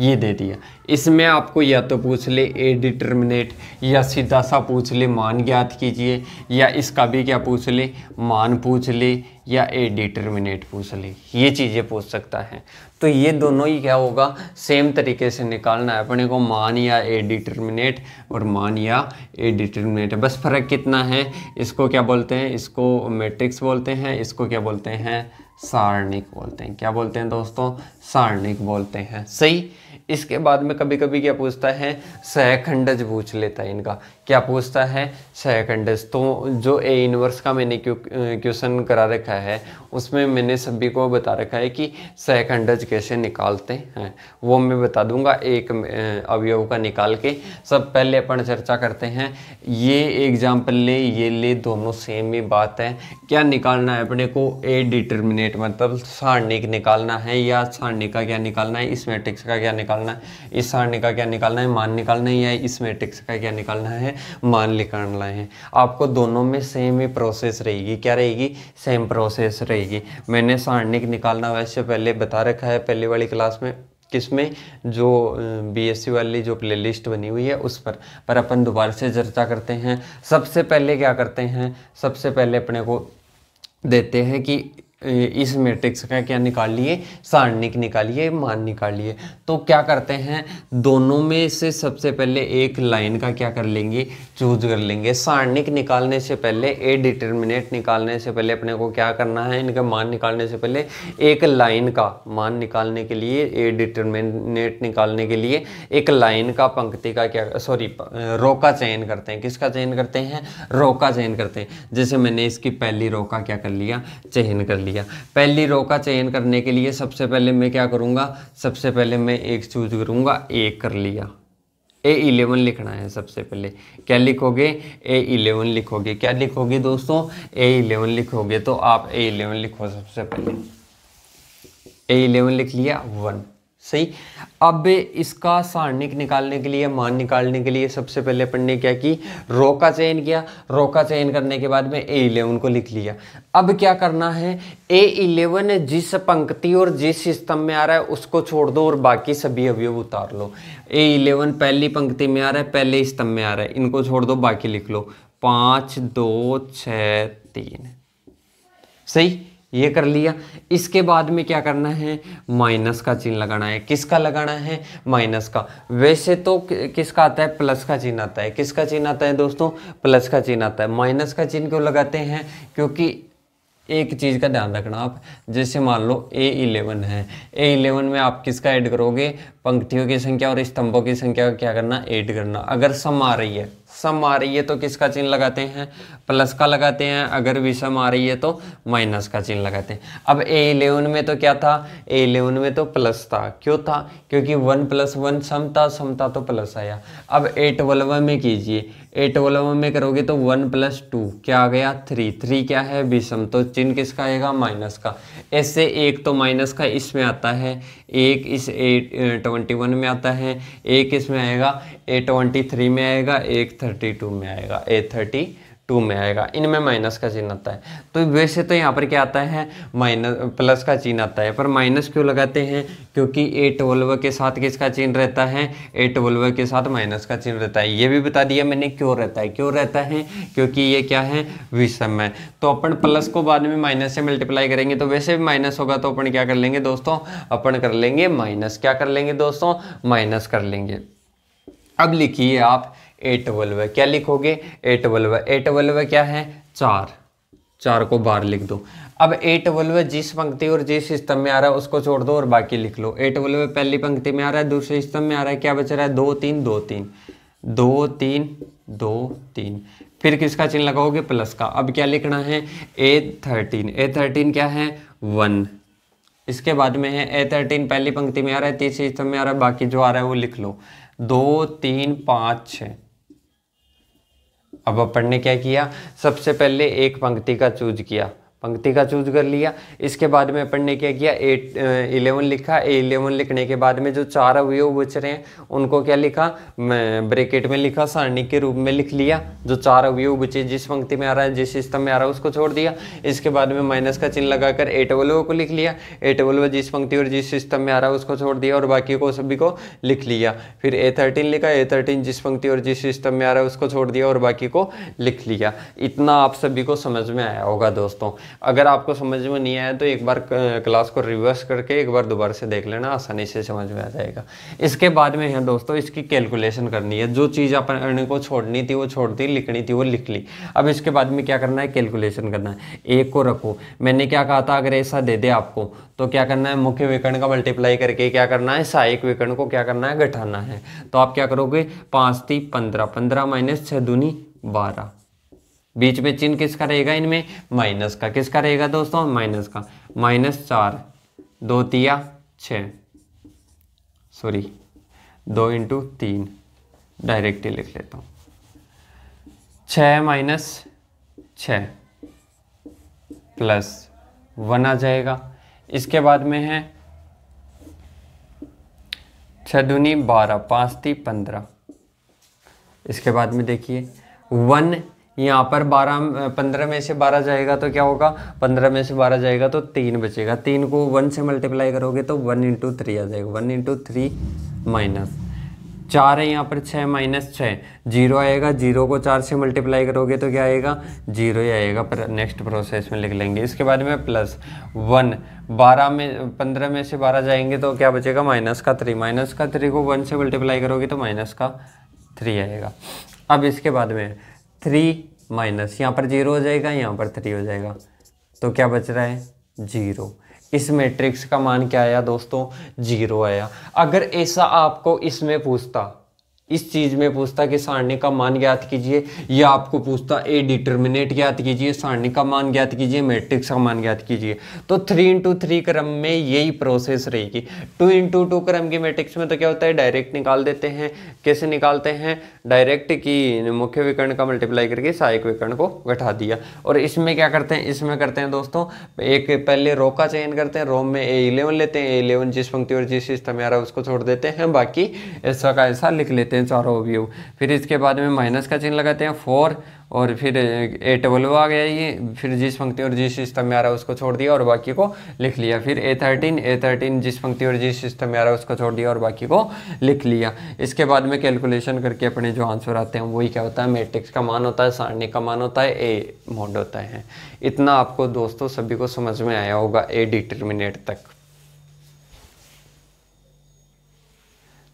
ये दे दिया इसमें आपको या तो पूछ ले ए डिटर्मिनेट या सीधा सा पूछ ले मान ज्ञात कीजिए या इसका भी क्या पूछ ले मान पूछ ले या ए डिटर्मिनेट पूछ ले ये चीज़ें पूछ सकता है तो ये दोनों ही क्या होगा सेम तरीके से निकालना है अपने को मान या ए डिटर्मिनेट और मान या ए डिटर्मिनेट बस फ़र्क कितना है इसको क्या बोलते हैं इसको मेट्रिक्स बोलते हैं इसको क्या बोलते हैं सारणिक बोलते हैं क्या बोलते हैं दोस्तों सारणिक बोलते हैं सही इसके बाद में कभी कभी क्या पूछता है सहखंडज पूछ लेता है इनका क्या पूछता है सेकंड्स तो जो ए इनवर्स का मैंने क्वेश्चन करा रखा है उसमें मैंने सभी को बता रखा है कि सेकंडज कैसे निकालते हैं वो मैं बता दूंगा एक अवयव का निकाल के सब पहले अपन चर्चा करते हैं ये एग्जाम्पल ले ये ले दोनों सेम ही बात है क्या निकालना है अपने को ए डिटर्मिनेट मतलब सारणिक निकालना है या सारणी का क्या निकालना है इस मैट्रिक्स का क्या निकालना है इस सारणी का क्या निकालना है मान निकालना है या इस मैट्रिक्स का क्या निकालना है मान लाए हैं आपको दोनों में सेम ही प्रोसेस रहेगी क्या रहेगी सेम प्रोसेस रहेगी मैंने सारणिक निकालना वैसे पहले बता रखा है पहले वाली क्लास में किसमें जो बीएससी वाली जो प्लेलिस्ट बनी हुई है उस पर पर अपन दोबारा से चर्चा करते हैं सबसे पहले क्या करते हैं सबसे पहले अपने को देते हैं कि इस मैट्रिक्स का क्या निकाल लिए सारणिक निकालिए मान निकालिए तो क्या करते हैं दोनों में से सबसे पहले एक लाइन का क्या कर लेंगे चूज कर लेंगे सारणिक निकालने से पहले ए डिटर्मिनेट निकालने से पहले अपने को क्या करना है इनका मान निकालने से पहले एक लाइन का मान निकालने के लिए ए डिटर्मिनेट निकालने के लिए एक लाइन का पंक्ति का क्या सॉरी रो का चयन करते हैं किसका चयन करते हैं रो का चयन करते हैं जैसे मैंने इसकी पहली रो का क्या कर लिया चयन कर लिया लिया पहली रो का चयन करने के लिए सबसे पहले मैं क्या करूँगा सबसे पहले मैं एक चूज करूँगा एक कर लिया ए इलेवन लिखना है सबसे पहले क्या लिखोगे ए इलेवन लिखोगे क्या लिखोगे दोस्तों ए इलेवन लिखोगे तो आप ए इलेवन लिखो सबसे पहले ए इलेवन लिख लिया वन सही अब इसका सारणिक निकालने के लिए मान निकालने के लिए सबसे पहले अपन ने क्या की रो का चयन किया रो का चयन करने के बाद में ए इलेवन को लिख लिया अब क्या करना है ए इलेवन जिस पंक्ति और जिस स्तंभ में आ रहा है उसको छोड़ दो और बाकी सभी अवयव उतार लो ए इलेवन पहली पंक्ति में आ रहा है पहले स्तंभ में आ रहा है इनको छोड़ दो बाकी लिख लो पाँच दो छ तीन सही ये कर लिया इसके बाद में क्या करना है माइनस का चिन्ह लगाना है किसका लगाना है माइनस का वैसे तो किसका आता है प्लस का चिन्ह आता है किसका चिन्ह आता है दोस्तों प्लस का चिन्ह आता है माइनस का चिन्ह क्यों लगाते हैं क्योंकि एक चीज़ का ध्यान रखना आप जैसे मान लो ए इलेवन है ए इलेवन में आप किसका ऐड करोगे पंक्तियों की संख्या और स्तंभों की संख्या का क्या करना ऐड करना अगर सम आ रही है सम आ रही है तो किसका चिन्ह लगाते हैं प्लस का लगाते हैं अगर विषम आ रही है तो माइनस का चिन्ह लगाते हैं अब ए इलेवन में तो क्या था ए इलेवन में तो प्लस था क्यों था क्योंकि वन प्लस वन सम था सम था तो प्लस आया अब ए ट्वेल्व में कीजिए एट वालों में करोगे तो वन प्लस टू क्या आ गया थ्री थ्री क्या है विषम तो चिन्ह किसका आएगा माइनस का ऐसे एक तो माइनस का इसमें आता है एक इस एट ट्वेंटी वन में आता है एक इसमें आएगा ए ट्वेंटी थ्री में आएगा एक थर्टी टू में आएगा ए थर्टी टू में आएगा इनमें माइनस का चिन्ह आता है तो वैसे तो यहाँ पर क्या आता है माइनस प्लस का चिन्ह आता है पर माइनस क्यों लगाते हैं क्योंकि ए ट्वेल्व के साथ किसका चिन्ह रहता है ए ट्वेल्व के साथ माइनस का चिन्ह रहता है ये भी बता दिया मैंने क्यों रहता है क्यों रहता है क्योंकि ये क्या है विषम है तो अपन प्लस को बाद में माइनस से मल्टीप्लाई करेंगे तो वैसे भी माइनस होगा तो अपन क्या कर लेंगे दोस्तों अपन कर लेंगे माइनस क्या कर लेंगे दोस्तों माइनस कर लेंगे अब लिखिए आप एट वल्व क्या लिखोगे एट वल्व एट वल्व क्या है चार चार को बार लिख दो अब एट वल्व जिस पंक्ति और जिस स्तंभ में आ रहा है उसको छोड़ दो और बाकी लिख लो एट वल्व पहली पंक्ति में आ रहा है दूसरे स्तंभ में आ रहा है क्या बच रहा है दो तीन दो तीन दो तीन दो तीन फिर किसका चिन्ह लगाओगे प्लस का अब क्या लिखना है ए थर्टीन ए थर्टीन क्या है वन इसके बाद में है ए थर्टीन पहली पंक्ति में आ रहा है तीसरे स्तंभ में आ रहा है बाकी जो आ रहा है वो लिख लो दो तीन पाँच छः अब अपन ने क्या किया सबसे पहले एक पंक्ति का चूज किया पंक्ति का चूज कर लिया इसके बाद में अपन ने क्या किया एट इलेवन लिखा ए इलेवन लिखने के बाद में जो चार अवयव बच रहे हैं उनको क्या लिखा ब्रेकेट में लिखा सारणी के रूप में लिख लिया जो चार अवयव बचे जिस पंक्ति में आ रहा है जिस स्तंभ में आ रहा है उसको छोड़ दिया इसके बाद में माइनस का चिन्ह लगाकर एटवलव को लिख लिया एटवलव जिस पंक्ति और जिस स्तंभ में आ रहा है उसको छोड़ दिया और बाकी को सभी को लिख लिया फिर ए थर्टीन लिखा ए थर्टीन जिस पंक्ति और जिस स्तंभ में आ रहा है उसको छोड़ दिया और बाकी को लिख लिया इतना आप सभी को समझ में आया होगा दोस्तों अगर आपको समझ में नहीं आया तो एक बार क्लास को रिवर्स करके एक बार दोबारा से देख लेना आसानी से समझ में आ जाएगा इसके बाद में है दोस्तों इसकी कैलकुलेशन करनी है जो चीज़ अपन को छोड़नी थी वो छोड़ दी लिखनी थी वो लिख ली अब इसके बाद में क्या करना है कैलकुलेशन करना है एक को रखो मैंने क्या कहा था अगर ऐसा दे दे आपको तो क्या करना है मुख्य विकर्ण का मल्टीप्लाई करके क्या करना है सहायक विकर्ण को क्या करना है घटाना है तो आप क्या करोगे पाँच थी पंद्रह पंद्रह माइनस छः दूनी बारह बीच में चिन्ह किसका रहेगा इनमें माइनस का किसका रहेगा दोस्तों माइनस का माइनस चार दो तिया छ सॉरी दो इंटू तीन डायरेक्ट ही लिख लेता हूँ छ माइनस छ प्लस वन आ जाएगा इसके बाद में है छः दुनी बारह पाँच थी पंद्रह इसके बाद में देखिए वन यहाँ पर बारह पंद्रह में से बारह जाएगा तो क्या होगा पंद्रह में से बारह जाएगा तो तीन बचेगा तीन को वन से मल्टीप्लाई करोगे तो वन इंटू थ्री आ जाएगा वन इंटू थ्री माइनस चार है यहाँ पर छः माइनस छः जीरो आएगा जीरो को चार से मल्टीप्लाई करोगे तो क्या आएगा जीरो ही आएगा पर नेक्स्ट प्रोसेस में लिख लेंगे इसके बाद में प्लस वन बारह में पंद्रह में से बारह जाएंगे तो क्या बचेगा माइनस का थ्री माइनस का थ्री को वन से मल्टीप्लाई करोगे तो माइनस का थ्री आएगा अब इसके बाद में थ्री माइनस यहाँ पर जीरो हो जाएगा यहाँ पर थ्री हो जाएगा तो क्या बच रहा है जीरो इस मैट्रिक्स का मान क्या आया दोस्तों जीरो आया अगर ऐसा आपको इसमें पूछता इस चीज में पूछता कि सारणी का मान ज्ञात कीजिए या आपको पूछता ए डिटर्मिनेट ज्ञात कीजिए सारणी का मान ज्ञात कीजिए मैट्रिक्स का मान ज्ञात कीजिए तो थ्री इंटू थ्री क्रम में यही प्रोसेस रहेगी टू इंटू टू क्रम की मैट्रिक्स में तो क्या होता है डायरेक्ट निकाल देते हैं कैसे निकालते हैं डायरेक्ट की मुख्य विकर्ण का मल्टीप्लाई करके सहायक विकर्ण को घटा दिया और इसमें क्या करते हैं इसमें करते हैं दोस्तों एक पहले रो का चयन करते हैं रो में ए इलेवन लेते हैं ए इलेवन जिस पंक्ति और जिस सिस्टम आ रहा है उसको छोड़ देते हैं बाकी ऐसा का ऐसा लिख लेते हैं हैं चारों व्यू फिर इसके बाद में माइनस का चिन्ह लगाते हैं फोर और फिर ए डबल आ गया ये फिर जिस पंक्ति और जिस सिस्टम में आ रहा है उसको छोड़ दिया और बाकी को लिख लिया फिर ए थर्टीन ए थर्टीन जिस पंक्ति और जिस सिस्टम में आ रहा है उसको छोड़ दिया और बाकी को लिख लिया इसके बाद में कैलकुलेशन करके अपने जो आंसर आते हैं वही क्या होता है मेट्रिक्स का मान होता है सारणी का मान होता है ए मोड होता है इतना आपको दोस्तों सभी को समझ में आया होगा ए डिटर्मिनेट तक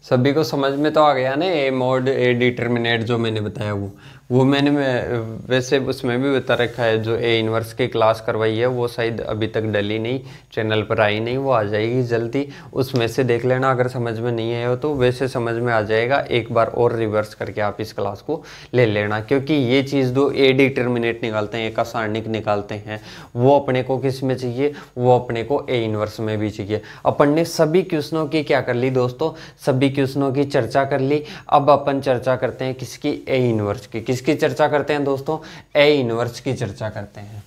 सभी को समझ में तो आ गया ना ए मोड ए डिटर्मिनेट जो मैंने बताया वो वो मैंने मैं वैसे उसमें भी बता रखा है जो ए इनवर्स की क्लास करवाई है वो शायद अभी तक डली नहीं चैनल पर आई नहीं वो आ जाएगी जल्दी उसमें से देख लेना अगर समझ में नहीं आया हो तो वैसे समझ में आ जाएगा एक बार और रिवर्स करके आप इस क्लास को ले लेना क्योंकि ये चीज़ दो ए डिटर्मिनेट निकालते हैं एक असारणिक निकालते हैं वो अपने को किस में चाहिए वो अपने को ए इनवर्स में भी चाहिए अपन ने सभी क्वेश्चनों की क्या कर ली दोस्तों सभी क्वेश्चनों की चर्चा कर ली अब अपन चर्चा करते हैं किसकी ए इनवर्स की किस किसकी चर्चा करते हैं दोस्तों ए इनवर्स की चर्चा करते हैं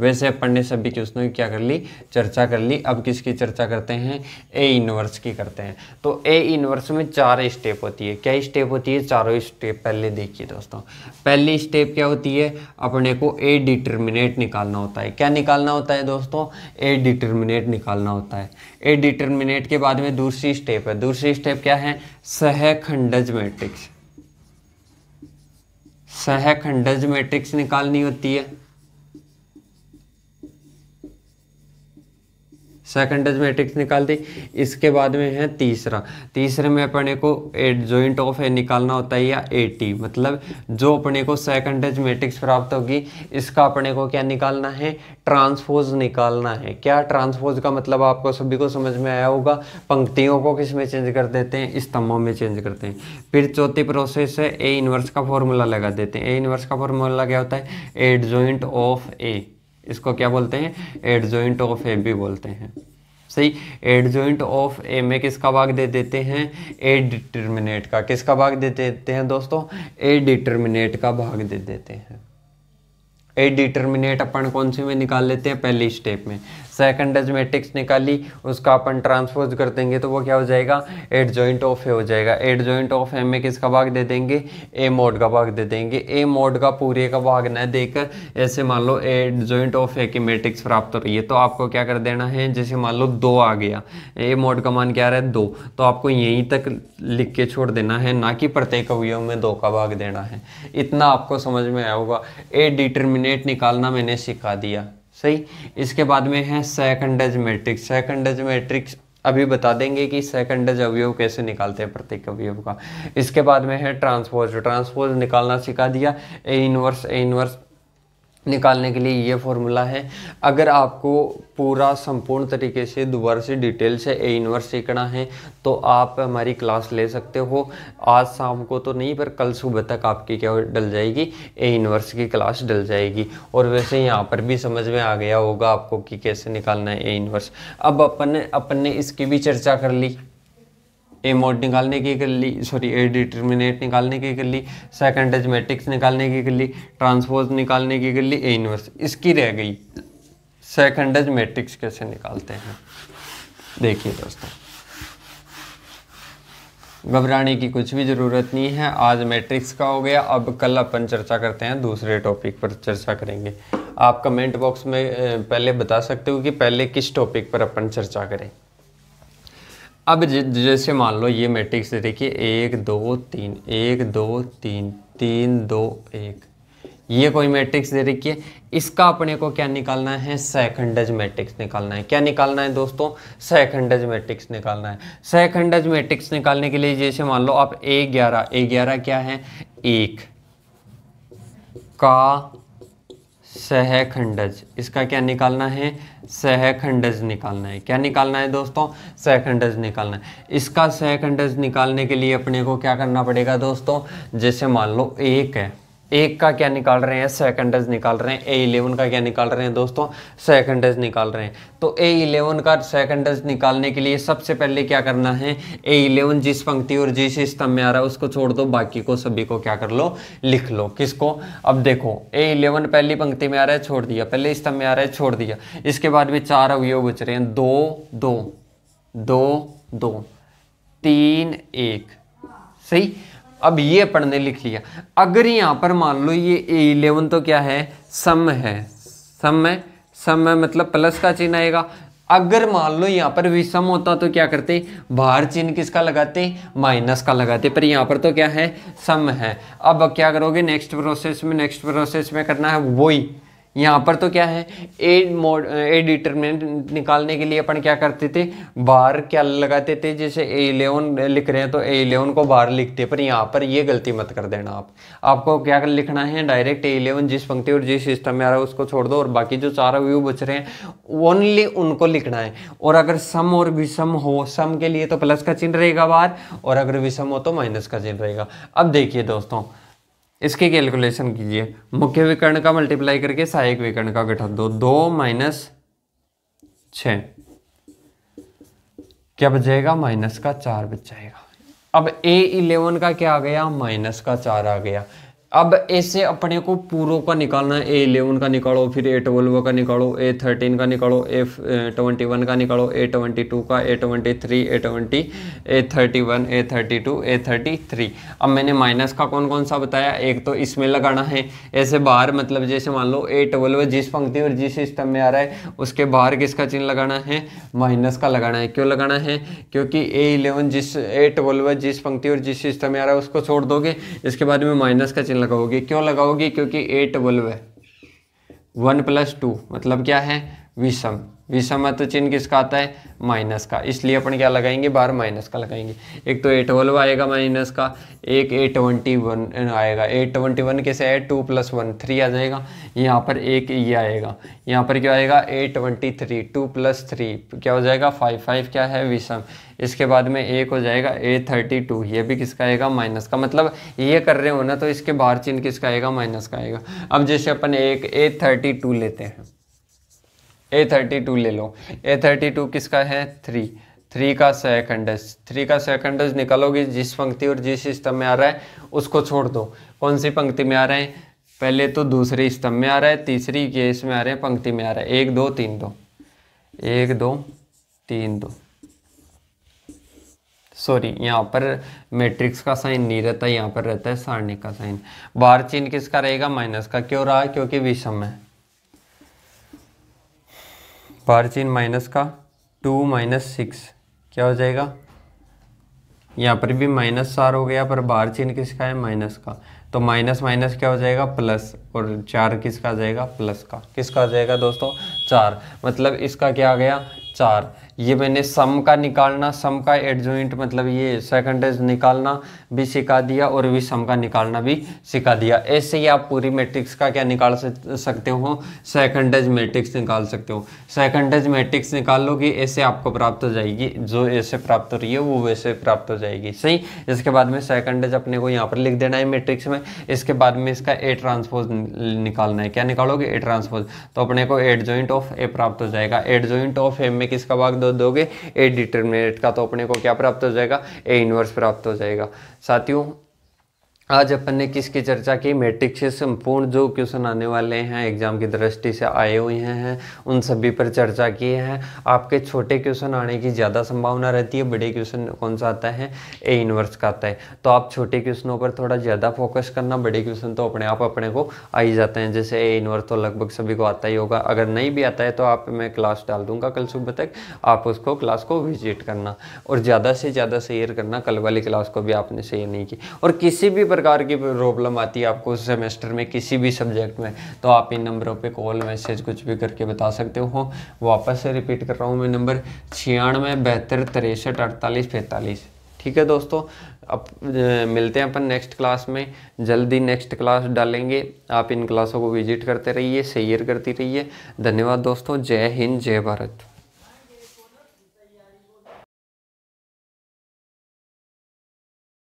वैसे अपन ने सभी क्वेश्चनों की क्या कर ली चर्चा कर ली अब किसकी चर्चा करते हैं ए इनवर्स की करते हैं तो ए इनवर्स में चार स्टेप होती है क्या स्टेप होती है चारों स्टेप पहले देखिए दोस्तों पहली स्टेप क्या होती है अपने को ए डिटर्मिनेट निकालना होता है क्या निकालना होता है दोस्तों ए डिटर्मिनेट निकालना होता है ए डिटर्मिनेट के बाद में दूसरी स्टेप है दूसरी स्टेप क्या है सहखंडज मैट्रिक्स सहखंडज मैट्रिक्स निकालनी होती है सेकंड एज मैट्रिक्स निकाल दी इसके बाद में है तीसरा तीसरे में अपने को एट जॉइंट ऑफ ए निकालना होता है या ए टी मतलब जो अपने को सेकंड एज मैट्रिक्स प्राप्त होगी इसका अपने को क्या निकालना है ट्रांसफोज निकालना है क्या ट्रांसफोज का मतलब आपको सभी को समझ में आया होगा पंक्तियों को किस में चेंज कर देते हैं स्तंभों में चेंज करते हैं फिर चौथी प्रोसेस है ए इनवर्स का फॉर्मूला लगा देते हैं ए इनवर्स का फॉर्मूला क्या होता है एट जॉइंट ऑफ ए इसको क्या बोलते हैं एड जॉइंट ऑफ ए भी बोलते हैं सही एड जॉइंट ऑफ ए में किसका भाग दे देते हैं ए डिटर्मिनेट का किसका भाग दे देते हैं दोस्तों ए डिटर्मिनेट का भाग दे देते हैं ए डिटर्मिनेट अपन कौन से में निकाल लेते हैं पहली स्टेप में सेकंड एज मैट्रिक्स निकाली उसका अपन ट्रांसपोज कर देंगे तो वो क्या हो जाएगा एट जॉइंट ऑफ ए हो जाएगा एट जॉइंट ऑफ ए में किसका भाग दे देंगे ए मोड का भाग दे देंगे ए मोड का पूरे का भाग न देकर ऐसे मान लो एट जॉइंट ऑफ ए की मैट्रिक्स प्राप्त हो रही है तो आपको क्या कर देना है जैसे मान लो दो आ गया ए मोड का मान क्या रहा है दो तो आपको यहीं तक लिख के छोड़ देना है ना कि प्रत्येक अवयव में दो का भाग देना है इतना आपको समझ में आया होगा ए डिटर्मिनेट निकालना मैंने सिखा दिया सही इसके बाद में है सेकंडज मैट्रिक्स सेकंडज मैट्रिक्स अभी बता देंगे कि सेकंडज अवयव कैसे निकालते हैं प्रत्येक अवयव का इसके बाद में है ट्रांसपोज ट्रांसपोज निकालना सिखा दिया ए इनवर्स ए इनवर्स निकालने के लिए ये फॉर्मूला है अगर आपको पूरा संपूर्ण तरीके से दोबारा से डिटेल से ए इनवर्स सीखना है तो आप हमारी क्लास ले सकते हो आज शाम को तो नहीं पर कल सुबह तक आपकी क्या डल जाएगी ए इनवर्स की क्लास डल जाएगी और वैसे यहाँ पर भी समझ में आ गया होगा आपको कि कैसे निकालना है ए इनवर्स अब अपन ने अपन ने इसकी भी चर्चा कर ली ए मोड निकालने की कर ली सॉरी ए डिटर्मिनेट निकालने की कर ली सेकंड एज मैट्रिक्स निकालने की कर ली ट्रांसपोज निकालने की कर ली ए इनवर्स इसकी रह गई सेकेंड मैट्रिक्स कैसे निकालते हैं देखिए दोस्तों घबराने की कुछ भी ज़रूरत नहीं है आज मैट्रिक्स का हो गया अब कल अपन चर्चा करते हैं दूसरे टॉपिक पर चर्चा करेंगे आप कमेंट बॉक्स में पहले बता सकते हो कि पहले किस टॉपिक पर अपन चर्चा करें अब जैसे मान लो ये मैट्रिक्स है देखिए एक दो तीन एक दो तीन तीन दो एक ये कोई मैट्रिक्स दे रखी है इसका अपने को क्या निकालना है सेकंडज मैट्रिक्स निकालना है क्या निकालना है दोस्तों सेकंडज मैट्रिक्स निकालना है सेकंडज मैट्रिक्स निकालने के लिए जैसे मान लो आप ए ग्यारह ए ग्यारह क्या है एक का सहखंडज इसका क्या निकालना है सहखंडज निकालना है क्या निकालना है दोस्तों सहखंडज निकालना है इसका सहखंडज निकालने के लिए अपने को क्या करना पड़ेगा दोस्तों जैसे मान लो एक है एक का क्या निकाल रहे हैं सेकेंडज निकाल रहे हैं ए इलेवन का क्या निकाल रहे हैं दोस्तों सेकेंडज निकाल रहे हैं तो ए इलेवन का सेकेंडज निकालने के लिए सबसे पहले क्या करना है ए इलेवन जिस पंक्ति और जिस स्तंभ में आ रहा है उसको छोड़ दो बाकी को सभी को क्या कर लो लिख लो किसको अब देखो ए इलेवन पहली पंक्ति में आ रहा है छोड़ दिया पहले स्तंभ में आ रहा है छोड़ दिया इसके बाद में चार अवयव बच रहे हैं दो दो दो दो तीन एक सही अब ये अपन ने लिख लिया अगर यहाँ पर मान लो ये ए इलेवन तो क्या है सम है सम है सम है मतलब प्लस का चिन्ह आएगा अगर मान लो यहाँ पर विषम होता तो क्या करते बाहर चिन्ह किसका लगाते माइनस का लगाते पर यहाँ पर तो क्या है सम है अब क्या करोगे नेक्स्ट प्रोसेस में नेक्स्ट प्रोसेस में करना है वही यहाँ पर तो क्या है ए मोड ए डिटर्मिनेंट निकालने के लिए अपन क्या करते थे बार क्या लगाते थे जैसे ए इलेवन लिख रहे हैं तो ए इलेवन को बार लिखते पर यहाँ पर ये गलती मत कर देना आप आपको क्या कर लिखना है डायरेक्ट ए इलेवन जिस पंक्ति और जिस सिस्टम में आ रहा है उसको छोड़ दो और बाकी जो चार व्यू बच रहे हैं ओनली उनको लिखना है और अगर सम और विषम हो सम के लिए तो प्लस का चिन्ह रहेगा बार और अगर विषम हो तो माइनस का चिन्ह रहेगा अब देखिए दोस्तों इसकी कैलकुलेशन कीजिए मुख्य विकर्ण का मल्टीप्लाई करके सहायक विकर्ण का गठन दो दो माइनस छ क्या बच जाएगा माइनस का चार बच जाएगा अब ए इलेवन का क्या आ गया माइनस का चार आ गया अब ऐसे अपने को पूरों का निकालना है ए इलेवन का निकालो फिर ए ट्वेल्व का निकालो ए थर्टीन का निकालो ए ट्वेंटी वन का निकालो ए ट्वेंटी टू का A twenty three A twenty A thirty one A thirty two A thirty three अब मैंने माइनस का कौन कौन सा बताया एक तो इसमें लगाना है ऐसे बाहर मतलब जैसे मान लो ए ट्वेल्व जिस पंक्ति और जिस सिस्टम में आ रहा है उसके बाहर किसका चिन्ह लगाना है माइनस का लगाना है क्यों लगाना है क्योंकि ए इलेवन जिस ए ट्वेल्व जिस पंक्ति और जिस सिस्टम में आ रहा है उसको छोड़ दोगे इसके बाद में माइनस का चिन्ह लगाओगे क्यों लगाओगे क्योंकि एट ट्वेल्व है वन प्लस टू मतलब क्या है विषम विषमत्व तो चिन्ह किसका आता है माइनस का इसलिए अपन क्या लगाएंगे बार माइनस का लगाएंगे एक तो ए ट्वेल्व आएगा माइनस का एक ए ट्वेंटी वन आएगा ए ट्वेंटी वन कैसे है टू प्लस वन थ्री आ जाएगा यहाँ पर एक ये आएगा यहाँ पर क्या आएगा A twenty three two plus three क्या हो जाएगा फाइव फाइव क्या है विषम इसके बाद में एक हो जाएगा ए थर्टी टू ये भी किसका आएगा माइनस का मतलब ये कर रहे हो ना तो इसके बाहर चिन्ह किसका आएगा माइनस का आएगा अब जैसे अपन एक ए थर्टी टू लेते हैं ए थर्टी टू ले लो ए थर्टी टू किसका है थ्री थ्री का सेकंडस थ्री का सेकंडस निकालोगे जिस पंक्ति और जिस स्तंभ में आ रहा है उसको छोड़ दो कौन सी पंक्ति में आ रहे हैं पहले तो दूसरे स्तंभ में आ रहा है तीसरी के इसमें आ रहे हैं पंक्ति में आ रहा है एक दो तीन दो एक दो तीन दो सॉरी यहाँ पर मैट्रिक्स का साइन नहीं रहता यहाँ पर रहता है सारणी का साइन बार चिन्ह किसका रहेगा माइनस का क्यों रहा क्योंकि विषम है बार चीन माइनस का टू माइनस सिक्स क्या हो जाएगा यहाँ पर भी माइनस चार हो गया पर बार चीन किसका है माइनस का तो माइनस माइनस क्या हो जाएगा प्लस और चार किसका जाएगा प्लस का किसका जाएगा दोस्तों चार मतलब इसका क्या आ गया चार ये मैंने सम का निकालना सम का जॉइंट मतलब ये सेकंडेज निकालना भी सिखा दिया और भी सम का निकालना भी सिखा दिया ऐसे ही आप पूरी मैट्रिक्स का क्या निकाल सकते हो सेकंडेज मैट्रिक्स निकाल सकते हो सेकंडेज मैट्रिक्स निकाल लोगे ऐसे आपको प्राप्त हो जाएगी जो ऐसे प्राप्त हो रही है वो वैसे प्राप्त हो जाएगी सही इसके बाद में सेकंडेज अपने को यहाँ पर लिख देना है मेट्रिक्स में इसके बाद में इसका ए ट्रांसपोज निकालना है क्या निकालोगे ए ट्रांसपोज तो अपने को एडजॉइंट ऑफ ए प्राप्त हो जाएगा एडजॉइंट ऑफ ए में किसका भाग दो दोगे ए डिटर्मिनेट का तो अपने को क्या प्राप्त हो जाएगा ए इनवर्स प्राप्त हो जाएगा साथियों आज अपन ने किसकी चर्चा की मैट्रिक से संपूर्ण जो क्वेश्चन आने वाले हैं एग्जाम की दृष्टि से आए हुए हैं उन सभी पर चर्चा की है आपके छोटे क्वेश्चन आने की ज़्यादा संभावना रहती है बड़े क्वेश्चन कौन सा आता है ए इनवर्स का आता है तो आप छोटे क्वेश्चनों पर थोड़ा ज़्यादा फोकस करना बड़े क्वेश्चन तो अपने आप अपने को आ ही जाते हैं जैसे ए इनवर्स तो लगभग सभी को आता ही होगा अगर नहीं भी आता है तो आप मैं क्लास डाल दूंगा कल सुबह तक आप उसको क्लास को विजिट करना और ज़्यादा से ज़्यादा शेयर करना कल वाली क्लास को भी आपने शेयर नहीं की और किसी भी प्रकार की प्रॉब्लम आती है आपको सेमेस्टर में किसी भी सब्जेक्ट में तो आप इन नंबरों पे कॉल मैसेज कुछ भी करके बता सकते हो वापस से रिपीट कर रहा हूँ मैं नंबर छियानवे बहत्तर तिरसठ अड़तालीस पैंतालीस ठीक है दोस्तों अब मिलते हैं अपन नेक्स्ट क्लास में जल्दी नेक्स्ट क्लास डालेंगे आप इन क्लासों को विजिट करते रहिए शेयर करती रहिए धन्यवाद दोस्तों जय हिंद जय भारत